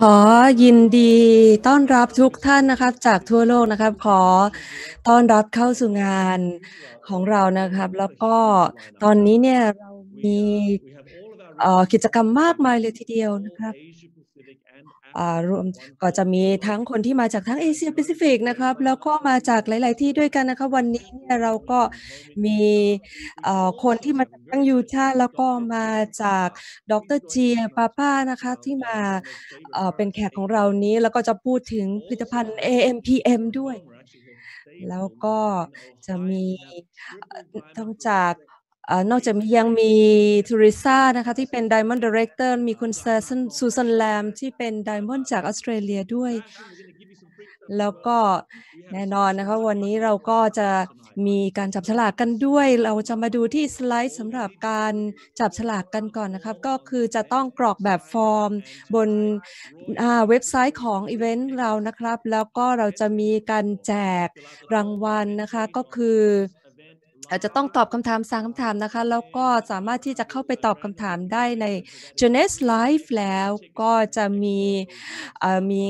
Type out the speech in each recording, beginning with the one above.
ขอยินดีต้อนรับทุกท่านนะครับจากทั่วโลกนะครับ ขอต้อนรับเข้าสู่งานของเรานะครับ แล้วก็ตอนนี้เนี่ยเรามีกิจกรรมมากมายเลยทีเดียวนะครับรวมก็จะมีทั้งคนที่มาจากทั้งเอเชียแปซิฟิกนะครับแล้วก็มาจากหลาย ๆที่ด้วยกันนะคะวันนี้เนี่ยเราก็มีคนที่มาจากทั้งยูชา แล้วก็มาจากดรเจียปาป้านะคะที่มาเป็นแขกของเรานี้แล้วก็จะพูดถึงผลิตภัณฑ์ AMPM ด้วย แล้วก็จะมีทั้งจากนอกจากยังมีทูริซ่านะคะที่เป็น Diamond Director มีคุณซูซันแลมที่เป็น Diamond จากออสเตรเลียด้วย แล้วก็แน่นอนนะคะวันนี้เราก็จะมีการจับฉลากกันด้วย เราจะมาดูที่สไลด์สำหรับการจับฉลากกันก่อนนะครับ ก็คือจะต้องกรอกแบบฟอร์มบนเว็บไซต์ของอีเวนต์เรานะครับ แล้วก็เราจะมีการแจกรางวัลนะคะก็คืออาจจะต้องตอบคำถามสามคำถามนะคะ แล้วก็สามารถที่จะเข้าไปตอบคำถามได้ใน j o n e s Live แล้วก็จะมีมี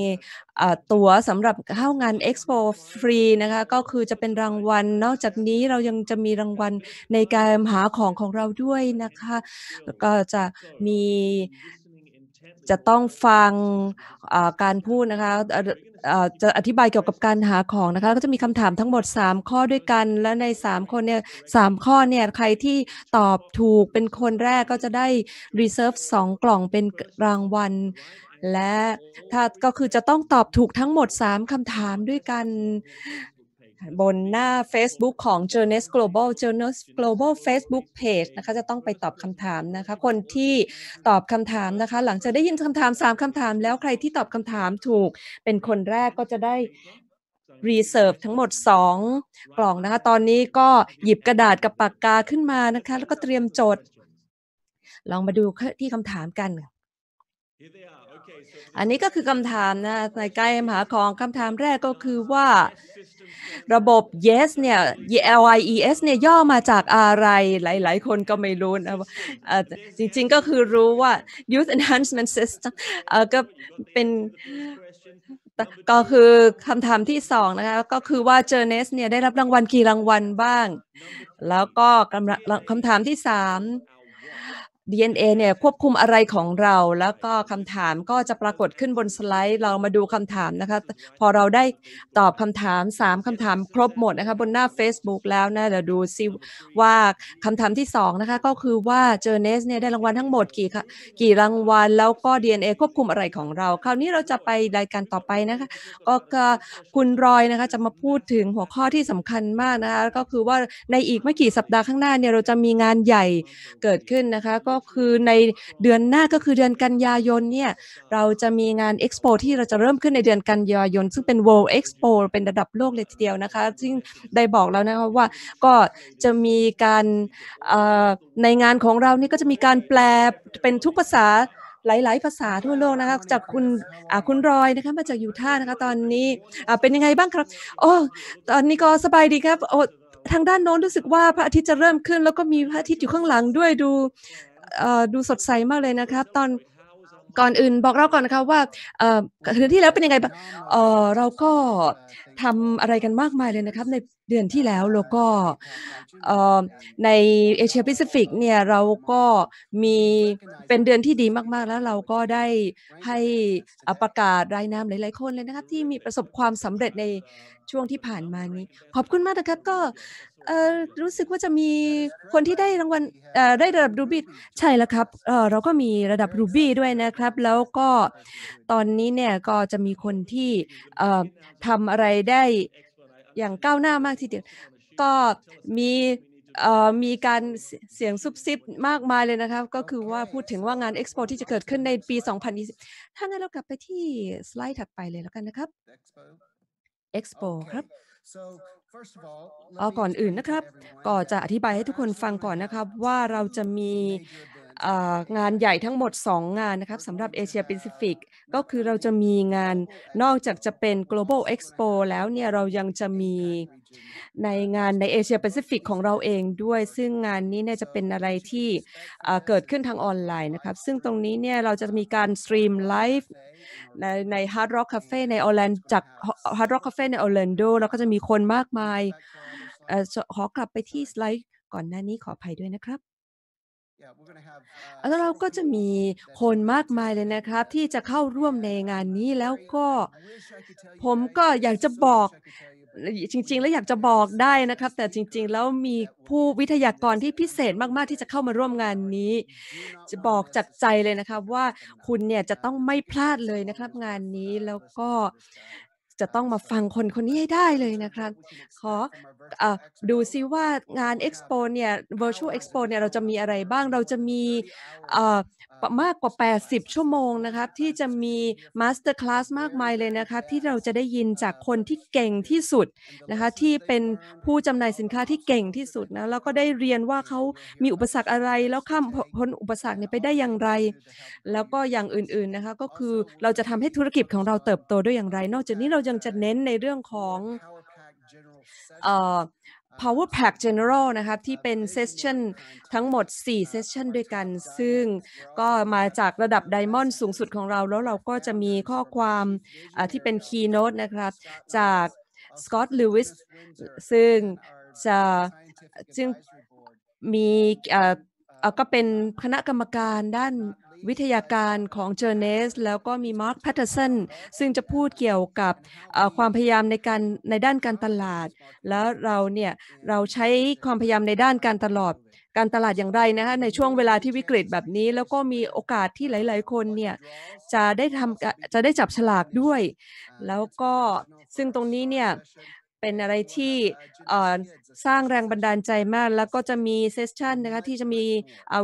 ตั๋วสำหรับเข้างาน Expo ฟรีนะคะ ก็คือจะเป็นรางวัล นอกจากนี้เรายังจะมีรางวัลในการหาของของเราด้วยนะคะก็จะมีจะต้องฟังการพูดนะคะจะอธิบายเกี่ยวกับการหาของนะคะก็จะมีคำถามทั้งหมด 3 ข้อด้วยกันและใน3คนเนี่ยสข้อเนี่ยใครที่ตอบถูกเป็นคนแรกก็จะได้ Reserve 2 กล่องเป็นรางวัลและถ้าก็คือจะต้องตอบถูกทั้งหมด 3 คำถามด้วยกันบนหน้า Facebook ของ Journeys Global Journeys Global Facebook Page นะคะ จะต้องไปตอบคำถามนะคะ คนที่ตอบคำถามนะคะ หลังจากได้ยินคำถาม 3คำถามแล้วใครที่ตอบคำถามถูกเป็นคนแรกก็จะได้ รีเซิร์ฟทั้งหมด 2 กล่องนะคะ ตอนนี้ก็หยิบกระดาษกับปากกาขึ้นมานะคะ แล้วก็เตรียมโจทย์ลองมาดูที่คำถามกัน อันนี้ก็คือคำถามนะในใกล้มหาของคำถามแรกก็คือว่าระบบ yes เนี่ย L I E S เนี่ยย่อมาจากอะไร หลาย ๆ คนก็ไม่รู้นะ จริงๆก็คือรู้ว่า Youth Enhancement System ก็เป็น ก็คือคำถามที่สองนะคะ ก็คือว่าเจอเนสเนี่ยได้รับรางวัลกี่รางวัลบ้าง แล้วก็คำถามที่สาม DNA เนี่ยควบคุมอะไรของเรา แล้วก็คำถามก็จะปรากฏขึ้นบนสไลด์ เรามาดูคำถามนะคะพอเราได้ตอบคำถาม 3คำถามครบหมดนะคะบนหน้า Facebook แล้วนะเดี๋ยวดูซิว่าคำถามที่2นะคะก็คือว่า เจอเนสเนี่ยได้รางวัลทั้งหมด กี่กี่รางวัล แล้วก็ DNA ควบคุมอะไรของเรา คราวนี้เราจะไปรายการต่อไปนะคะก็คุณรอยนะคะ จะมาพูดถึงหัวข้อที่สำคัญมากนะคะก็คือว่าในอีกไม่กี่สัปดาห์ข้างหน้าเนี่ยเราจะมีงานใหญ่เกิดขึ้นนะคะก็็คือในเดือนหน้าก็คือเดือนกันยายนเนี่ยเราจะมีงานเอ็กซ์โปที่เราจะเริ่มขึ้นในเดือนกันยายนซึ่งเป็น World Expo เป็นระดับโลกเลยทีเดียวนะคะ ซึ่งได้บอกแล้วนะคะว่าก็จะมีการในงานของเรานี่ก็จะมีการแปลเป็นทุกภาษาหลาย ๆ ภาษาทั่วโลกนะคะจากคุณคุณรอยนะคะมาจากยูท่านะคะตอนนี้เป็นยังไงบ้างครับ โอ้ตอนนี้ก็สบายดีครับโอ้ทางด้านโน้นรู้สึกว่าพระอาทิตย์จะเริ่มขึ้น แล้วก็มีพระอาทิตย์อยู่ข้างหลังด้วยดูดูสดใสมากเลยนะครับ ตอนก่อนอื่นบอกเราก่อนนะคะว่าคืนที่แล้วเป็นยังไงบ้างเราก็ทำอะไรกันมากมายเลยนะครับในเดือนที่แล้วแล้วก็ในเอเชียแปซิฟิกเนี่ยเราก็มีเป็นเดือนที่ดีมาก ๆแล้วเราก็ได้ให้ประกาศรายนามหลายๆคนเลยนะคะที่มีประสบความสำเร็จในช่วงที่ผ่านมานี้ขอบคุณมากนะคะก็รู้สึกว่าจะมีคนที่ได้รางวัลได้ระดับรูบี้ใช่แล้วครับเราก็มีระดับรูบี้ด้วยนะครับ แล้วก็ตอนนี้เนี่ยก็จะมีคนที่ทำอะไรได้อย่างก้าวหน้ามากทีเดียว ก็มีมีการเสียงซุบซิบมากมายเลยนะคะก็คือว่าพูดถึงว่างานเอ็กซ์โปที่จะเกิดขึ้นในปี 2020ถ้างั้นเรากลับไปที่สไลด์ถัดไปเลยแล้วกันนะครับเอ็กซ์โปครับเอาก่อนอื่นนะครับ ก็จะอธิบายให้ทุกคนฟังก่อนนะครับว่าเราจะมีงานใหญ่ทั้งหมด 2 งานนะครับสำหรับเอเชียแปซิฟิกก็คือเราจะมีงานนอกจากจะเป็น global expo แล้วเนี่ย เรายังจะมีในงานในเอเชียแปซิฟิกของเราเองด้วยซึ่งงานนี้เนี่ยจะเป็นอะไรที่เกิดขึ้นทางออนไลน์นะครับ ซึ่งตรงนี้เนี่ยเราจะมีการสตรีมไลฟ์ในใน Hard Rock Cafe ในออร์แลนด์จาก Hard Rock Cafe ในออร์แลนโดแล้วก็จะมีคนมากมายขอกลับไปที่สไลด์ก่อนหน้านี้ขออภัยด้วยนะครับแล้วเราก็จะมีคนมากมายเลยนะครับ ที่จะเข้าร่วมในงานนี้แล้วก็ผมก็อยากจะบอกจริงๆแล้วอยากจะบอกได้นะครับ แต่จริงๆแล้วมีผู้วิทยากรที่พิเศษมากๆ ที่จะเข้ามาร่วมงานนี้จะบอกจากใจเลยนะครับ ว่าคุณเนี่ยจะต้องไม่พลาดเลยนะครับ งานนี้แล้วก็จะต้องมาฟังคนคนนี้ให้ได้เลยนะครับขอดูซิว่างาน Expo เนี่ย Virtual Expo เนี่ยเราจะมีอะไรบ้าง เราจะมีมากกว่า 80 ชั่วโมงนะครับที่จะมี Master Class มากมายเลยนะครับที่เราจะได้ยินจากคนที่เก่งที่สุดนะคะที่เป็นผู้จำหน่ายสินค้าที่เก่งที่สุดนะแล้วก็ได้เรียนว่าเขามีอุปสรรคอะไร แล้วข้ามพ้นอุปสรรคไปได้อย่างไร แล้วก็อย่างอื่นๆนะคะก็คือเราจะทำให้ธุรกิจของเราเติบโตด้วยอย่างไร นอกจากนี้เรายังจะเน้นในเรื่องของ Power Pack General นะคะที่เป็นเซสชันทั้งหมด4เซสชันด้วยกัน ซึ่งก็มาจากระดับไดมอนด์สูงสุดของเราแล้วเราก็จะมีข้อความที่เป็น Keynote นะครับจากสกอตต์ลิวิส ซึ่งจะจึงมีก็เป็นคณะกรรมการด้านวิทยาการของเจอร์เนสแล้วก็มีมาร์คแพทเทอร์สันซึ่งจะพูดเกี่ยวกับความพยายามในการในด้านการตลาด แล้วเราเนี่ยเราใช้ความพยายามในด้านการตลอดการตลาดอย่างไรนะคะในช่วงเวลาที่วิกฤตแบบนี้ แล้วก็มีโอกาสที่หลาย ๆ คนเนี่ยจะได้ทำจะได้จับฉลากด้วย แล้วก็ซึ่งตรงนี้เนี่ยเป็นอะไรที่สร้างแรงบันดาลใจมาก แล้วก็จะมีเซสชันนะคะที่จะมี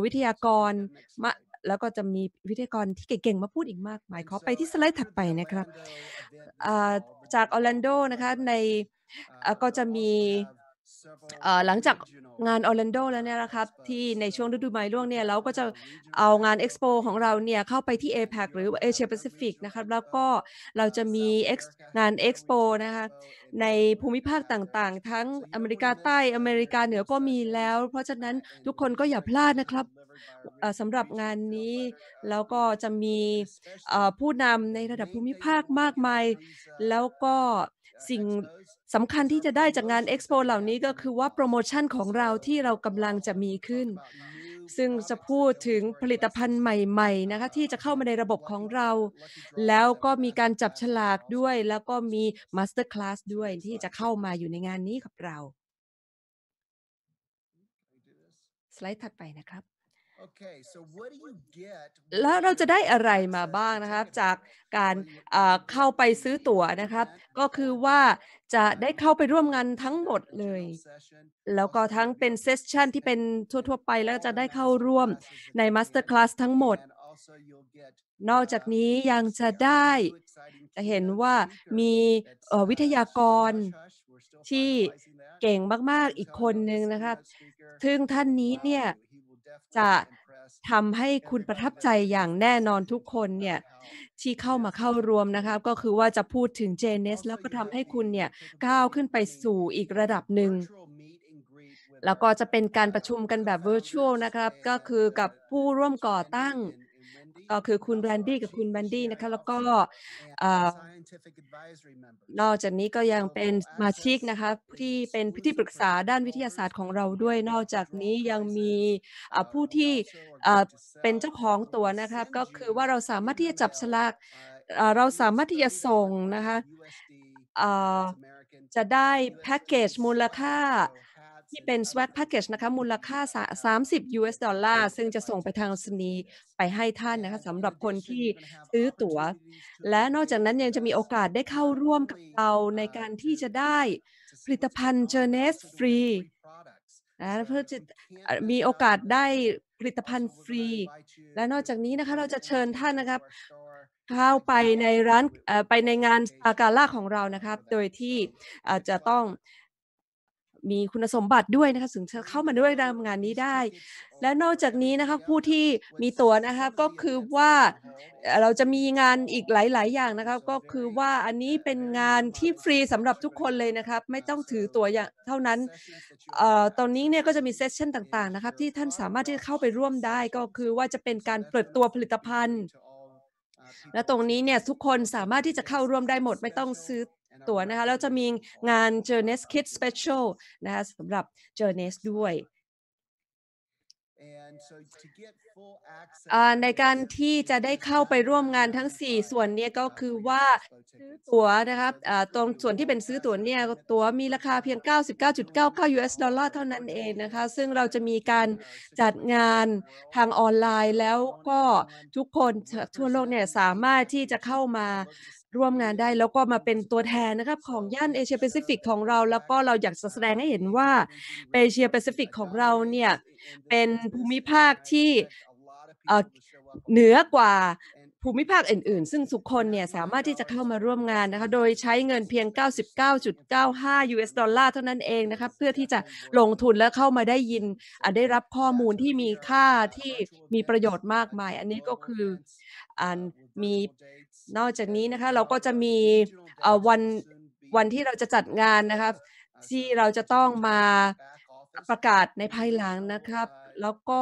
วิทยากรมาแล้วก็จะมีวิทยากรที่เก่งๆมาพูดอีกมากมายขอไปที่สไลด์ถัดไปนะครับ จากออร์แลนโดนะคะในก็จะมีหลังจากงานออร์แลนโดแล้วเนี่ยนะครับ ที่ในช่วงฤดูใบร่วงเนี่ยเราก็จะเอางานเอ็กซ์โปของเราเนี่ยเข้าไปที่ a p a c หรือเอเชียแปซิฟิกนะครับแล้วก็เราจะมีงานเอ็กซ์โปนะคะในภูมิภาคต่างๆ ทั้งอเมริกาใต้อเมริกาเหนือก็มีแล้ว เพราะฉะนั้นทุกคนก็อย่าพลาดนะครับสำหรับงานนี้แล้วก็จะมีผู้นำในระดับภูมิภาคมากมาย แล้วก็สิ่งสำคัญที่จะได้จากงานเอ็กซ์โปเหล่านี้ก็คือว่าโปรโมชั่นของเราที่เรากำลังจะมีขึ้น ซึ่งจะพูดถึงผลิตภัณฑ์ใหม่ๆนะคะที่จะเข้ามาในระบบของเรา แล้วก็มีการจับฉลากด้วย แล้วก็มีมาสเตอร์คลาสด้วยที่จะเข้ามาอยู่ในงานนี้กับเรา สไลด์ถัดไปนะครับแล้วเราจะได้อะไรมาบ้างนะครับจากการเข้าไปซื้อตั๋วนะครับ ก็คือว่าจะได้เข้าไปร่วมงานทั้งหมดเลย แล้วก็ทั้งเป็นเซสชันที่เป็นทั่วๆ ไป แล้วจะได้เข้าร่วมในมาสเตอร์คลาสทั้งหมด นอกจากนี้ยังจะได้ จะเห็นว่ามีวิทยากรที่เก่งมากๆอีกคนนึงนะครับซึ่งท่านนี้เนี่ยจะทำให้คุณประทับใจอย่างแน่นอนทุกคนเนี่ยที่เข้ามาเข้ารวมนะคะก็คือว่าจะพูดถึงเจเนสแล้วก็ทำให้คุณเนี่ยก้าวขึ้นไปสู่อีกระดับหนึ่ง แล้วก็จะเป็นการประชุมกันแบบ virtual นะครับก็คือกับผู้ร่วมก่อตั้งก็คือคุณแบรนดี้กับคุณแบนดี้นะคะแล้วก็นอกจากนี้ก็ยังเป็นสมาชิกนะคะที่เป็นที่ปรึกษาด้านวิทยาศาสตร์ของเราด้วย นอกจากนี้ยังมีผู้ที่เป็นเจ้าของตัวนะครับ ก็คือว่าเราสามารถที่จะจับฉลากเราสามารถที่จะส่งนะคะจะได้แพ็กเกจมูลค่าที่เป็นสวัสดิ์แพ็กเกจนะคะมูลค่า 30 US ดอลลาร์ซึ่งจะส่งไปทางสนีไปให้ท่านนะคะสำหรับคนที่ซื้อตัว๋ว และนอกจากนั้นยังจะมีโอกาสได้เข้าร่วมกับเรา ในการที่จะได้ผลิตภัณฑ์เจอเนสฟรีนะเพื่อจะมีโอกาสได้ผลิตภัณฑ์ฟรี และนอกจากนี้นะคะเราจะเชิญท่านนะครับเข้าไปในร้านไปในงานอากาล่าของเรานะครับโดยที่จะต้องมีคุณสมบัติด้วยนะคะถึงจะเข้ามาด้วยทำงานนี้ได้ และนอกจากนี้นะคะผู้ที่มีตัวนะคะก็คือว่าเราจะมีงานอีกหลาย ๆ อย่างนะคะก็คือว่าอันนี้เป็นงานที่ฟรีสำหรับทุกคนเลยนะครับ ไม่ต้องถือตัวอย่าง เท่านั้นออตอนนี้เนี่ยก็จะมีเซสชั่นต่าง ๆ นะครับที่ท่านสามารถที่จะเข้าไปร่วมได้ก็คือว่าจะเป็นการเปิดตัวผลิตภัณฑ์และตรงนี้เนี่ยทุกคนสามารถที่จะเข้าร่วมได้หมดไม่ต้องซื้อตั๋วนะคะแล้วจะมีงาน j o u r n e s Kids Special นะคะสำหรับ j o u r n e s ด้วย ในการที่จะได้เข้าไปร่วมงานทั้ง 4 ส่วนนี้ก็คือว่าซื้อตั๋วนะครับตรงส่วนที่เป็นซื้อตั๋วเนี่ยตั๋วมีราคาเพียง 99.99 US ดอลลาร์เท่านั้นเองนะคะซึ่งเราจะมีการจัดงานทางออนไลน์ แล้วก็ทุกคนทั่วโลกเนี่ยสามารถที่จะเข้ามาร่วมงานได้แล้วก็มาเป็นตัวแทนนะครับของย่านเอเชียแปซิฟิก ของเรา แล้วก็เราอยากแสดงให้เห็นว่าเอเชียแปซิฟิก ของเราเนี่ยเป็นภูมิภาคที่เหนือกว่าภูมิภาคอื่น ๆ ซึ่งทุกคนเนี่ยสามารถที่จะเข้ามาร่วมงานนะคะโดยใช้เงินเพียง 99.95 US ดอลลาร์เท่านั้นเองนะครับเพื่อที่จะลงทุนและเข้ามาได้ยินได้รับข้อมูลที่มีค่าที่มีประโยชน์มากมาย อันนี้ก็คืออันมีนอกจากนี้นะคะเราก็จะมีวันวันที่เราจะจัดงานนะครับที่เราจะต้องมาประกาศในภายหลังนะครับ แล้วก็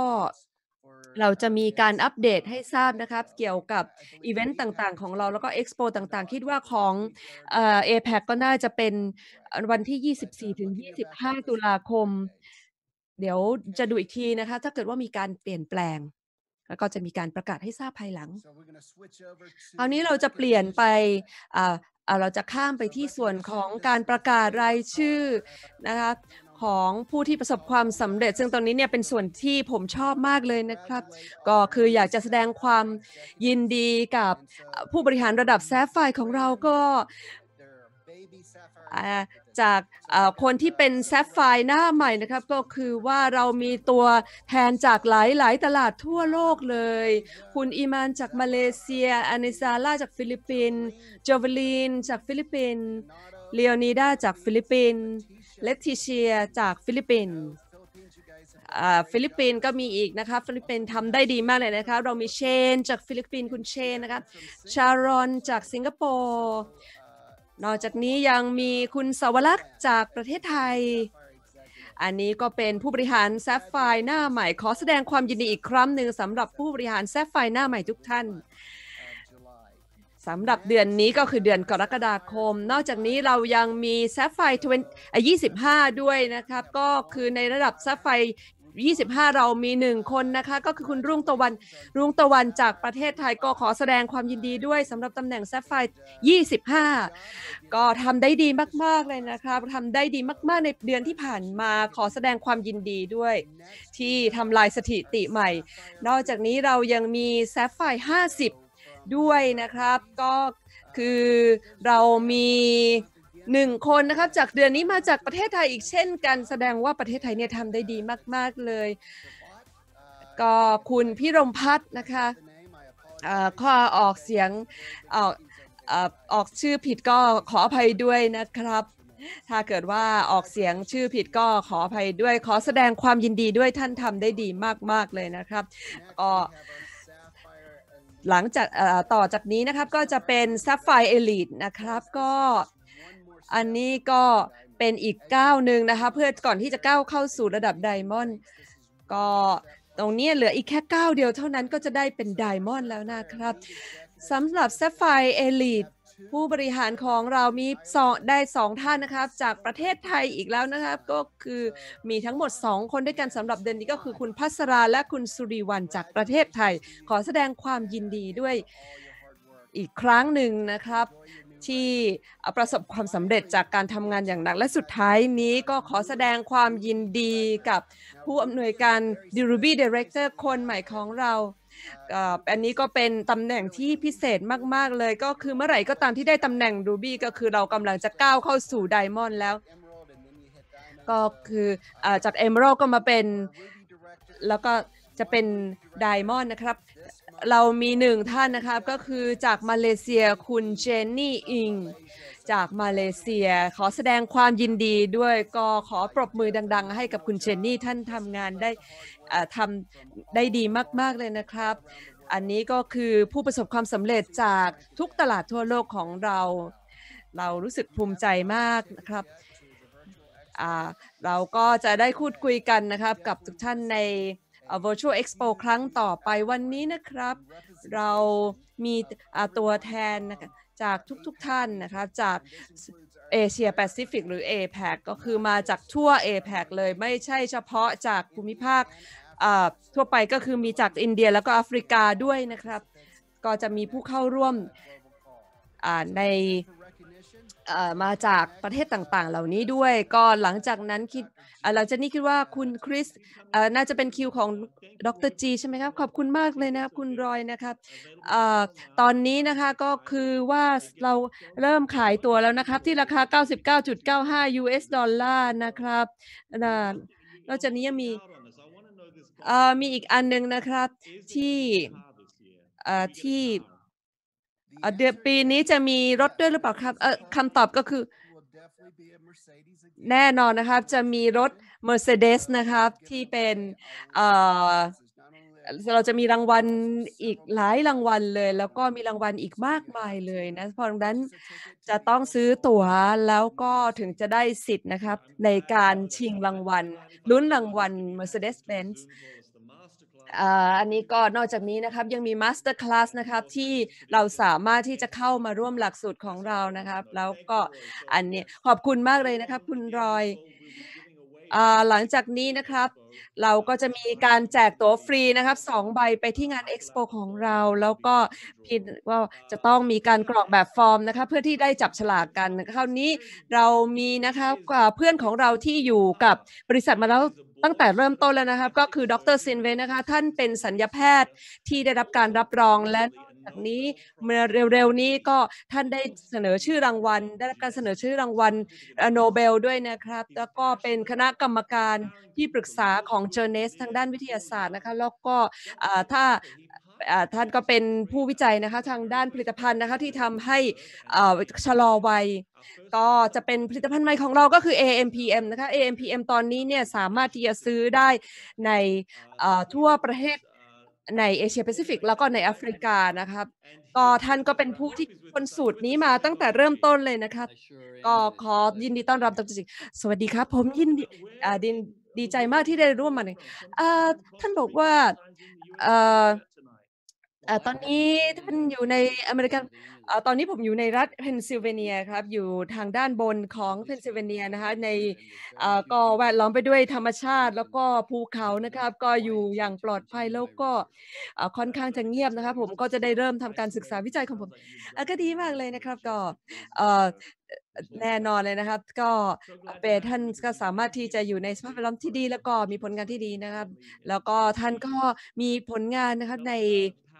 เราจะมีการอัปเดตให้ทราบนะครับ เกี่ยวกับอีเวนต์ต่างๆของเรา แล้วก็เอ็กซ์โปต่างๆ คิดว่าของเอแพก็น่าจะเป็นวันที่ 24ถึง25 ตุลาคม เดี๋ยวจะดูอีกทีนะคะถ้าเกิดว่ามีการเปลี่ยนแปลงแล้วก็จะมีการประกาศให้ทราบภายหลัง คราวนี้เราจะเปลี่ยนไป เราจะข้ามไปที่ส่วนของการประกาศรายชื่อนะคะของผู้ที่ประสบความสำเร็จ ซึ่งตอนนี้เนี่ยเป็นส่วนที่ผมชอบมากเลยนะครับ ก็คืออยากจะแสดงความยินดีกับผู้บริหารระดับแซฟไฟของเราก็จากคนที่เป็นแซฟไฟหน้าใหม่นะครับ ก็คือว่าเรามีตัวแทนจากหลายหลายตลาดทั่วโลกเลย คุณอีมานจากมาเลเซียอานิซาล่าจากฟิลิปปินส์โจเวลีน จากฟิลิปปินส์เลโอนีดาจากฟิลิปปินส์เลติเชียจากฟิลิปปินส์ฟิลิปปินส์ก็มีอีกนะคะฟิลิปปินส์ทำได้ดีมากเลยนะคะเรามีเชนจากฟิลิปปินส์คุณเชนนะคะชารอนจากสิงคโปร์นอกจากนี้ยังมีคุณสวรักษ์จากประเทศไทย อันนี้ก็เป็นผู้บริหารแซฟไฟหน้าใหม่ขอแสดงความยินดีอีกครั้งหนึ่งสำหรับผู้บริหารแซฟไฟหน้าใหม่ทุกท่าน สำหรับเดือนนี้ก็คือเดือนกรกฎาคม นอกจากนี้เรายังมีแซฟไฟ25 ด้วยนะครับ ก็คือในระดับแซฟไฟ25 เรามีหนึ่งคนนะคะ ก็คือคุณรุ่งตะวันรุ่งตะวันจากประเทศไทยก็ขอแสดงความยินดีด้วยสำหรับตำแหน่งแซฟไฟ25 ก็ทำได้ดีมาก ๆเลยนะคะทำได้ดีมากๆ ในเดือนที่ผ่านมาขอแสดงความยินดีด้วย ที่ทำลายสถิติใหม่ นอกจากนี้เรายังมีแซฟไฟ50 ด้วยนะครับ ก็คือเรามีหนึ่งคนนะครับจากเดือนนี้มาจากประเทศไทย อีกเช่นกันแสดงว่าประเทศไทยเนี่ยทำได้ดีมาก ๆเลย ก็คุณพี่รมพัฒน์นะคะข้อออกเสียงออกออกชื่อผิดก็ขออภัยด้วยนะครับ ถ้าเกิดว่าออกเสียงชื่อผิดก็ขออภัยด้วยขอแสดงความยินดีด้วยท่านทำได้ดีมากๆเลยนะครับก็หลังจากต่อจากนี้นะครับก็จะเป็นซับไฟเอลิทนะครับก็อันนี้ก็เป็นอีกก้าวหนึ่งนะคะเพื่อก่อนที่จะก้าวเข้าสู่ระดับไดมอนด์ก็ตรงนี้เหลืออีกแค่ก้าวเดียวเท่านั้นก็จะได้เป็นไดมอนด์แล้วนะครับสำหรับแซฟไฟเอลิทผู้บริหารของเรามีสองได้สองท่านนะครับ จากประเทศไทยอีกแล้วนะครับ ก็คือมีทั้งหมด 2 คนด้วยกันสำหรับเดือนนี้ก็คือคุณพัสราและคุณสุริวันจากประเทศไทย ขอแสดงความยินดีด้วยอีกครั้งหนึ่งนะครับที่ประสบความสำเร็จจากการทำงานอย่างหนัก และสุดท้ายนี้ก็ขอแสดงความยินดีกับผู้อำนวยการ d ิ r u b y Director คนใหม่ของเรา อันนี้ก็เป็นตำแหน่งที่พิเศษมาก ๆ เลยก็คือเมื่อไหร่ก็ตามที่ได้ตำแหน่ง Ruby ก็คือเรากำลังจะก้าวเข้าสู่ไดมอนด์แล้ว ก็คือจาก Emerald ก็มาเป็น แล้วก็จะเป็นไดมอนด์นะครับเรามีหนึ่งท่านนะครับก็คือจากมาเลเซียคุณเจนนี่อิง จากมาเลเซีย ขอแสดงความยินดีด้วยก็ขอปรบมือดัง ๆ ให้กับคุณเจนนี่ท่านทำงานได้ทำได้ดีมากๆเลยนะครับ อันนี้ก็คือผู้ประสบความสำเร็จจากทุกตลาดทั่วโลกของเรา เรารู้สึกภูมิใจมากนะครับเราก็จะได้คุยคุยกันนะครับ กับทุกท่านใน Virtual Expo ครั้งต่อไปวันนี้นะครับ เรามีตัวแทนจากทุกๆทท่านนะคะจากเอเชียแปซิฟิกหรือ APEC ก็คือมาจากทั่ว APEC เลย ไม่ใช่เฉพาะจากภูมิภาคทั่วไปก็คือมีจากอินเดียแล้วก็แอฟริกาด้วยนะครับ ก็จะมีผู้เข้าร่วมในมาจากประเทศต่างๆ เหล่านี้ด้วยก็หลังจากนั้นคิดหลังจากนี้คิดว่าคุณคริสน่าจะเป็นคิวของดรจีใช่ไหมครับ ขอบคุณมากเลยนะครับ คุณรอยนะครับ ตอนนี้นะคะก็คือว่าเราเริ่มขายตัวแล้วนะครับที่ราคา 99.95 US ดอลลาร์นะครับนอกจากนี้ยังมีมีอีกอันนึงนะครับที่ที่เดือนปีนี้จะมีรถด้วยหรือเปล่าครับคำตอบก็คือแน่นอนนะครับจะมีรถ Mercedes นะครับที่เป็นเราจะมีรางวัลอีกหลายรางวัลเลยแล้วก็มีรางวัลอีกมากมายเลยนะเพราะฉะนั้นจะต้องซื้อตั๋วแล้วก็ถึงจะได้สิทธิ์นะครับ ในการชิงรางวัลลุ้นรางวัล Mercedes-Benz อันนี้ก็นอกจากนี้นะครับยังมีมาสเตอร์คลาสนะครับที่เราสามารถที่จะเข้ามาร่วมหลักสูตรของเรานะครับ แล้วก็อันนี้ขอบคุณมากเลยนะครับ คุณรอย หลังจากนี้นะครับเราก็จะมีการแจกตั๋วฟรีนะครับสองใบไปที่งานเอ็กซ์โปของเราแล้วก็พินว่าจะต้องมีการกรอกแบบฟอร์มนะคะเพื่อที่ได้จับฉลากกันคราวนี้เรามีนะครับเพื่อนของเราที่อยู่กับบริษัทมาแล้วตั้งแต่เริ่มต้นแล้วนะครับ ก็คือดรซินเวนะคะท่านเป็นสัญญาแพทย์ที่ได้รับการรับรองและจากนี้เมื่อเร็วๆนี้ก็ท่านได้เสนอชื่อรางวัล ได้รับการเสนอชื่อรางวัลโนเบล ด้วยนะครับ แล้วก็เป็นคณะกรรมการที่ปรึกษาของเจอเนสทางด้านวิทยาศาสตร์นะคะแล้วก็ถ้าท่านก็เป็นผู้วิจัยนะคะทางด้านผลิตภัณฑ์นะคะที่ทำให้ชะลอวัย ก็จะเป็นผลิตภัณฑ์ใหม่ของเราก็คือ AMPM นะคะ AMPM ตอนนี้เนี่ยสามารถที่จะซื้อได้ในทั่วประเทศ ในเอเชียแปซิฟิกแล้วก็ในแอฟริกานะครับ ก็ท่านก็เป็นผู้ที่คนสูตรนี้มาตั้งแต่เริ่มต้นเลยนะครับ ก็ขอยินดีต้อนรับตรมจริงสวัสดีครับผมยินดีดดีใจมากที่ได้ร่วมมาเนี่ยท่านบอกว่าตอนนี้ท่านอยู่ในอเมริกาตอนนี้ผมอยู่ในรัฐเพนซิลเวเนียครับ อยู่ทางด้านบนของเพนซิลเวเนียนะคะ ในเก็แวดล้อมไปด้วยธรรมชาติ แล้วก็ภูเขา นะครับ ก็อยู่อย่างปลอดภัยแล้วก็ค่อนข้างจะเงียบนะคะผม ก็จะได้เริ่มทำการศึกษาวิจัยของผม ก็ดีมากเลยนะครับ ก็แน่นอนเลยนะครับ ก็เปท่านก็สามารถที่จะอยู่ในสภาพแวดล้อมที่ดี แล้วก็มีผลงานที่ดีนะครับ แล้วก็ท่านก็มีผลงานนะครับใน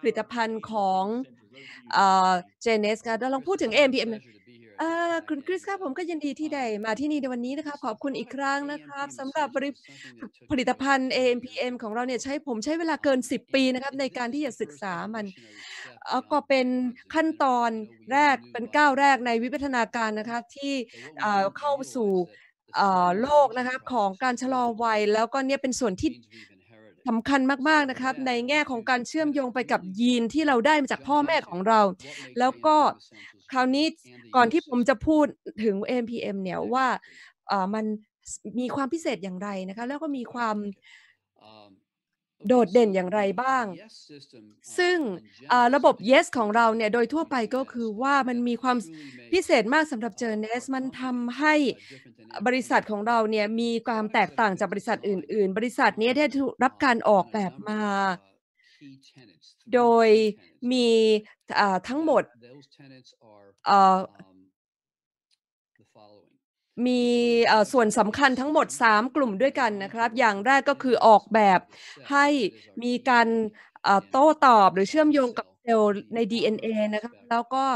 ผลิตภัณฑ์ของเจเนสค่ะเราลองพูดถึง AMPM คุณคริสครับผมก็ยินดีที่ได้มาที่นี่ในวันนี้นะคะขอบคุณอีกครั้งนะครับสำหรับผลิตภัณฑ์ AMPM ของเราเนี่ยใช้ผมใช้เวลาเกิน 10 ปีนะครับในการที่จะศึกษามันก็เป็นขั้นตอนแรกเป็นก้าวแรกในวิวัฒนาการนะคะที่เข้าสู่โลกนะครับของการชะลอวัย แล้วก็เนี่ยเป็นส่วนที่สำคัญมากๆ นะครับในแง่ของการเชื่อมโยงไปกับยีนที่เราได้มาจากพ่อแม่ของเรา แล้วก็คราวนี้ก่อนที่ผมจะพูดถึง MPM เนี่ยว่ามันมีความพิเศษอย่างไรนะคะแล้วก็มีความโดดเด่นอย่างไรบ้าง ซึ่งระบบ Yes ของเราเนี่ยโดยทั่วไปก็คือว่ามันมีความพิเศษมากสำหรับเจอเนส มันทำให้บริษัทของเราเนี่ยมีความแตกต่างจากบริษัทอื่น ๆ บริษัทนี้ได้รับการออกแบบมา โดยมีทั้งหมดมีส่วนสำคัญทั้งหมด3กลุ่มด้วยกันนะครับ อย่างแรกก็คือออกแบบให้มีการโต้ตอบหรือเชื่อมโยงกับเซลล์ใน DNA นะครับแล้วก็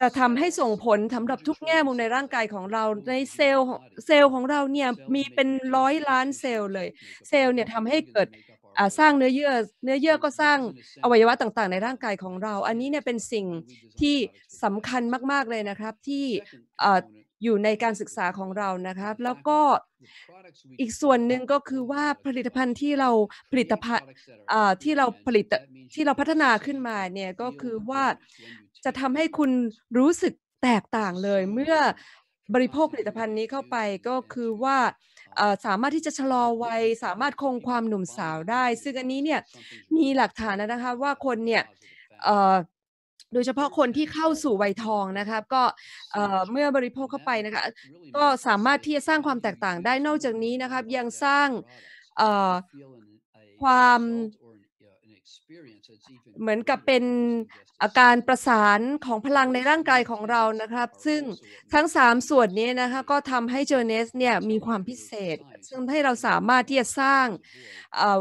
จะทำให้ส่งผลสำหรับทุกแง่มุมในร่างกายของเรา ในเซลล์เซลล์ของเราเนี่ยมีเป็นร้อยล้านเซลล์เลย เซลล์เนี่ยทำให้เกิดสร้างเนื้อเยื่อ เนื้อเยื่อก็สร้างอวัยวะต่างๆในร่างกายของเรา อันนี้เนี่ยเป็นสิ่งที่สำคัญมาก ๆเลยนะครับที่อยู่ในการศึกษาของเรานะครับ แล้วก็อีกส่วนหนึ่งก็คือว่าผลิตภัณฑ์ที่เราผลิตภัณฑ์ที่เราผลิตที่เราพัฒนาขึ้นมาเนี่ยก็คือว่าจะทำให้คุณรู้สึกแตกต่างเลย เมื่อบริโภคผลิตภัณฑ์นี้เข้าไปก็คือว่าสามารถที่จะชะลอวัยสามารถคงความหนุ่มสาวได้ ซึ่งอันนี้เนี่ยมีหลักฐานนะคะว่าคนเนี่ยโดยเฉพาะคนที่เข้าสู่วัยทองนะคะก็เมื่อบริโภคเข้าไปนะคะก็สามารถที่จะสร้างความแตกต่างได้ นอกจากนี้นะครับ ยังสร้างความ เหมือนกับเป็น อาการประสานของพลังในร่างกายของเรานะครับ ซึ่งทั้ง 3 ส่วนนี้นะคะก็ทำให้เจอเนสเนี่ยมีความพิเศษ ซึ่งให้เราสามารถที่จะสร้าง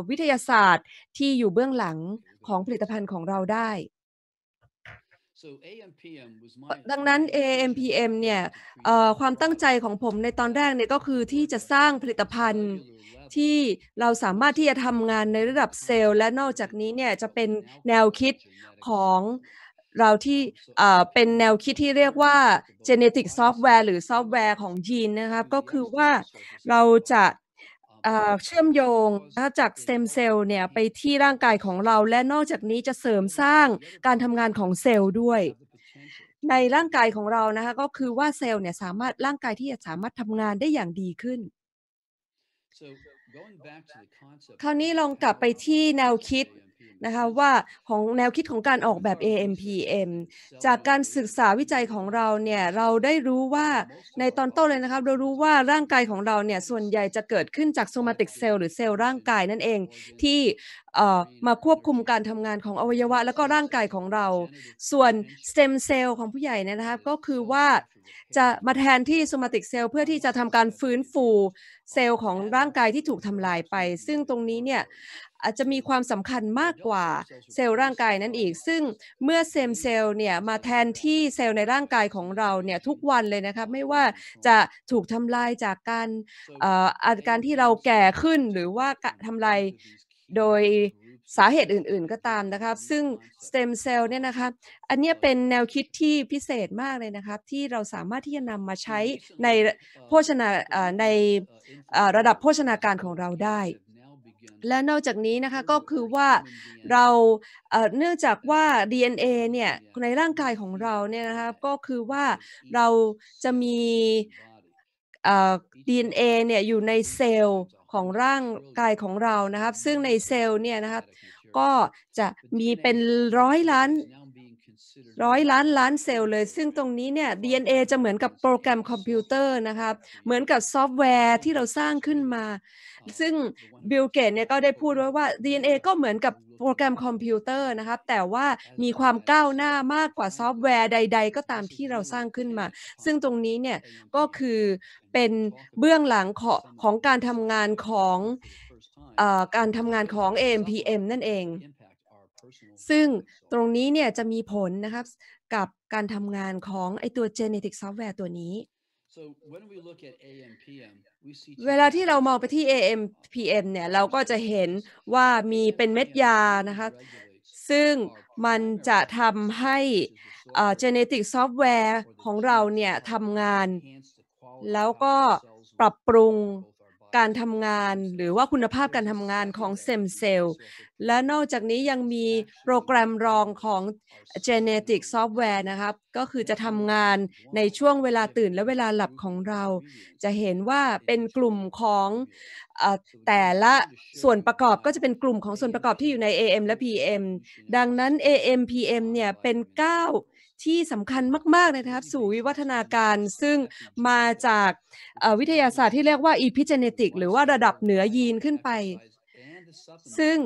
วิทยาศาสตร์ที่อยู่เบื้องหลังของผลิตภัณฑ์ของเราได้ดังนั้น AMPM เนี่ยความตั้งใจของผมในตอนแรกเนี่ยก็คือที่จะสร้างผลิตภัณฑ์ที่เราสามารถที่จะทำงานในระดับเซลล์และนอกจากนี้เนี่ยจะเป็นแนวคิดของเราที่เป็นแนวคิดที่เรียกว่า genetic software หรือซอฟต์แวร์ของยีนนะครับ ก็คือว่าเราจะเชื่อมโยงจากสเต็มเซลล์เนี่ยไปที่ร่างกายของเรา และนอกจากนี้จะเสริมสร้างการทำงานของเซลล์ด้วย ในร่างกายของเรานะคะก็คือว่าเซลล์เนี่ยสามารถร่างกายที่จะสามารถทำงานได้อย่างดีขึ้น คราวนี้ลองกลับไปที่แนวคิดนะคะว่าของแนวคิดของการออกแบบ AMPM จากการศึกษาวิจัยของเราเนี่ยเราได้รู้ว่าในตอนต้นเลยนะครับเรารู้ว่าร่างกายของเราเนี่ยส่วนใหญ่จะเกิดขึ้นจากโซมาติกเซลล์หรือเซลล์ร่างกายนั่นเองที่มาควบคุมการทำงานของอวัยวะและก็ร่างกายของเรา ส่วนสเต็มเซลล์ของผู้ใหญ่เนี่ยนะครับ ก็คือว่าจะมาแทนที่โมาติกเซลล์เพื่อที่จะทำการฟื้นฟูเซลล์ของร่างกายที่ถูกทำลายไป ซึ่งตรงนี้เนี่ยอาจจะมีความสำคัญมากกว่าเซลล์ร่างกายนั้นอีก ซึ่งเมื่อเซมเซลล์เนี่ยมาแทนที่เซลล์ในร่างกายของเราเนี่ยทุกวันเลยนะคะไม่ว่าจะถูกทำลายจากการอาการที่เราแก่ขึ้นหรือว่าทำลายโดยสาเหตุอื่น ๆ ก็ตามนะครับซึ่งสเต็มเซลล์เนี่ยนะคะอันนี้เป็นแนวคิดที่พิเศษมากเลยนะครับที่เราสามารถที่จะนำมาใช้ในโภชนาในระดับโภชนาการของเราได้และนอกจากนี้นะคะก็คือว่าเราเนื่องจากว่า DNA เนี่ยในร่างกายของเราเนี่ยนะคะก็คือว่าเราจะมี DNA เนี่ยอยู่ในเซลล์ของร่างกายของเรานะครับ ซึ่งในเซลล์เนี่ยนะครับก็จะมีเป็นร้อยล้านร้อยล้านล้านเซลล์เลย ซึ่งตรงนี้เนี่ย DNA จะเหมือนกับโปรแกรมคอมพิวเตอร์นะครับ เหมือนกับซอฟต์แวร์ที่เราสร้างขึ้นมา ซึ่งบิลเกตเนี่ยก็ได้พูดไว้ว่า DNA ก็เหมือนกับโปรแกรมคอมพิวเตอร์นะครับ แต่ว่ามีความก้าวหน้ามากกว่าซอฟต์แวร์ใด ๆ ก็ตามที่เราสร้างขึ้นมา ซึ่งตรงนี้เนี่ยก็คือเป็นเบื้องหลังของของการทำงานของการทำงานของ AMPM นั่นเองซึ่งตรงนี้เนี่ยจะมีผลนะครับ กับการทำงานของไอตัว genetic software ตัวนี้ เวลาที่เรามองไปที่ AMPM เนี่ย เราก็จะเห็นว่ามีเป็นเม็ดยานะคะ ซึ่งมันจะทำให้ genetic software ของเราเนี่ยทำงาน แล้วก็ปรับปรุงการทำงานหรือว่าคุณภาพการทำงานของเซมเซลล์และนอกจากนี้ยังมีโปรแกรมรองของ genetic software นะครับก็คือจะทำงานในช่วงเวลาตื่นและเวลาหลับของเรา จะเห็นว่าเป็นกลุ่มของแต่ละส่วนประกอบก็จะเป็นกลุ่มของส่วนประกอบที่อยู่ใน AM และ PM ดังนั้น AM PM เนี่ยเป็น9ที่สำคัญมากๆเลยนะครับสู่วิวัฒนาการซึ่งมาจากวิทยาศาสตร์ที่เรียกว่าอีพิเจเนติกหรือว่าระดับเหนือยีนขึ้นไป ซึ่ง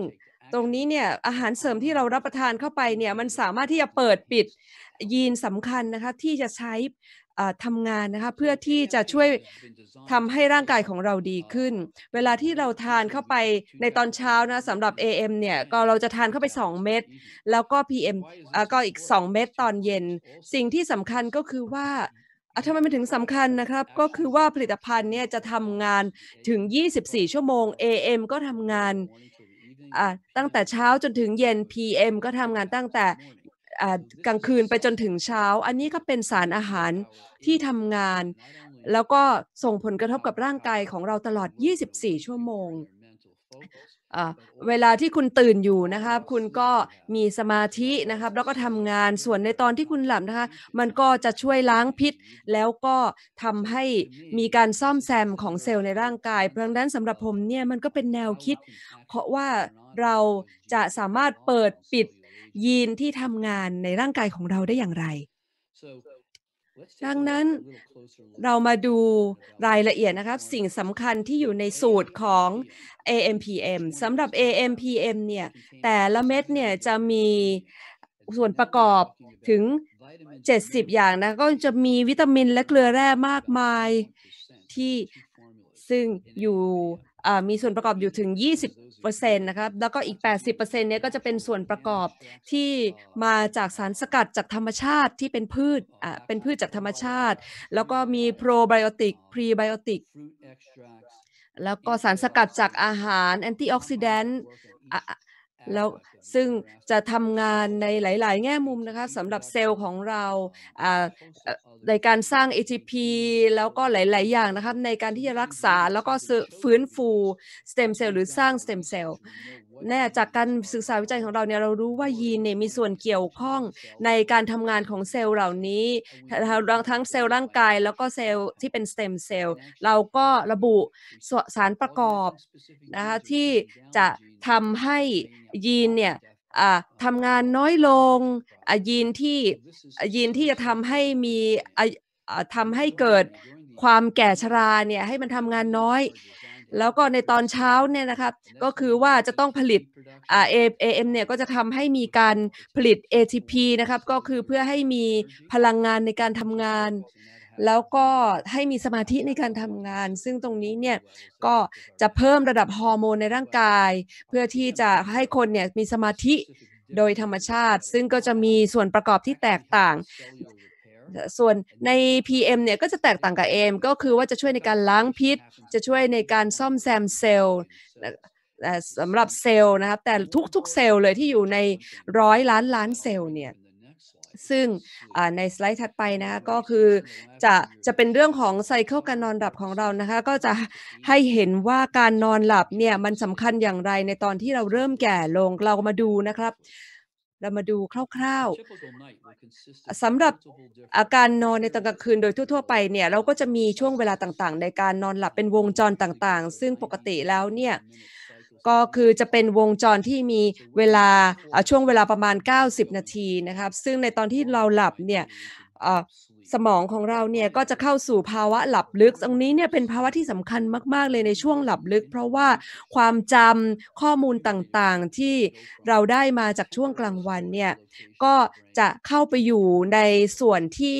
ตรงนี้เนี่ยอาหารเสริมที่เรารับประทานเข้าไปเนี่ยมันสามารถที่จะเปิดปิดยีนสำคัญนะคะที่จะใช้ทำงานนะคะเพื่อที่จะช่วยทำให้ร่างกายของเราดีขึ้น เวลาที่เราทานเข้าไปในตอนเช้านะสำหรับ AM เนี่ยก็เราจะทานเข้าไป 2 เม็ดแล้วก็ PM ก็อีก 2 เม็ดตอนเย็น สิ่งที่สำคัญก็คือว่าทำไมมันถึงสำคัญนะครับก็คือว่าผลิตภัณฑ์เนี่ยจะทำงานถึง 24 ชั่วโมง AM ก็ทำงานตั้งแต่เช้าจนถึงเย็น PM ก็ทำงานตั้งแต่กลางคืนไปจนถึงเช้า อันนี้ก็เป็นสารอาหารที่ทำงาน แล้วก็ส่งผลกระทบกับร่างกายของเราตลอด 24 ชั่วโมงเวลาที่คุณตื่นอยู่นะครับ คุณก็มีสมาธินะครับแล้วก็ทำงานส่วนในตอนที่คุณหลับนะคะมันก็จะช่วยล้างพิษแล้วก็ทำให้มีการซ่อมแซมของเซลล์ในร่างกายเพราะะนั้นสำหรับผมเนี่ยมันก็เป็นแนวคิด เพราะว่าเราจะสามารถเปิดปิดยีนที่ทำงานในร่างกายของเราได้อย่างไร ดังนั้นเรามาดูรายละเอียดนะครับสิ่งสำคัญที่อยู่ในสูตรของ AMPM สำหรับ AMPM เนี่ยแต่ละเม็ดเนี่ยจะมีส่วนประกอบถึง 70 อย่างนะก็จะมีวิตามินและเกลือแร่มากมายที่ซึ่งอยู่มีส่วนประกอบอยู่ถึง 20%นะครับ แล้วก็อีก 80%เนี่ยก็จะเป็นส่วนประกอบที่มาจากสารสกัดจากธรรมชาติที่เป็นพืช อ่า เป็นพืชจากธรรมชาติ แล้วก็มีโปรไบโอติก พรีไบโอติก แล้วก็สารสกัดจากอาหาร แอนตี้ออกซิแดนต์แล้วซึ่งจะทำงานในหลาย ๆ แง่มุมนะคะสำหรับเซลล์ของเราในการสร้าง ATP แล้วก็หลายๆ อย่างนะคะในการที่จะรักษาแล้วก็ฟื้นฟูสเต็มเซลล์หรือสร้างสเต็มเซลล์แน่จากการศึกษาวิจัยของเราเนี่ยเรารู้ว่ายีนเนี่ยมีส่วนเกี่ยวข้องในการทำงานของเซลล์เหล่านี้ทั้งเซลล์ร่างกายแล้วก็เซลล์ที่เป็นสเต็มเซลล์ เราก็ระบุสารประกอบนะคะที่จะทำให้ยีนเนี่ยทำงานน้อยลง ยีนที่ยีนที่จะทำให้มีทำให้เกิดความแก่ชราเนี่ยให้มันทำงานน้อยแล้วก็ในตอนเช้าเนี่ยนะครับก็คือว่าจะต้องผลิตอเอ AM เนี่ยก็จะทำให้มีการผลิต ATP นะครับก็คือเพื่อให้มีพลังงานในการทำงาน แล้วก็ให้มีสมาธิในการทำงาน ซึ่งตรงนี้เนี่ยก็จะเพิ่มระดับฮอร์โมนในร่างกาย เพื่อที่จะให้คนเนี่ยมีสมาธิโดยธรรมชาติ ซึ่งก็จะมีส่วนประกอบที่แตกต่างส่วนใน PM เนี่ยก็จะแตกต่างกับ AM ก็คือว่าจะช่วยในการล้างพิษ จะช่วยในการซ่อมแซมเซลล์สำหรับเซลล์นะครับ แต่ทุกๆ เซลล์เลยที่อยู่ในร้อยล้านล้านเซลล์เนี่ยซึ่งในสไลด์ถัดไปนะคะก็คือจะจะเป็นเรื่องของไซเคิลการนอนหลับของเรานะคะก็จะให้เห็นว่าการนอนหลับเนี่ยมันสำคัญอย่างไรในตอนที่เราเริ่มแก่ลงเรามาดูนะครับเรามาดูคร่าว ๆ สำหรับอาการนอนในตอนกลางคืนโดยทั่ว ๆ ไปเนี่ยเราก็จะมีช่วงเวลาต่างๆ ในการนอนหลับเป็นวงจรต่างๆ ซึ่งปกติแล้วเนี่ยก็คือจะเป็นวงจรที่มีเวลาช่วงเวลาประมาณ 90 นาทีนะครับ ซึ่งในตอนที่เราหลับเนี่ยสมองของเราเนี่ยก็จะเข้าสู่ภาวะหลับลึกตรงนี้เนี่ยเป็นภาวะที่สำคัญมากๆ เลยในช่วงหลับลึก เพราะว่าความจำข้อมูลต่างๆที่เราได้มาจากช่วงกลางวันเนี่ย ก็จะเข้าไปอยู่ในส่วนที่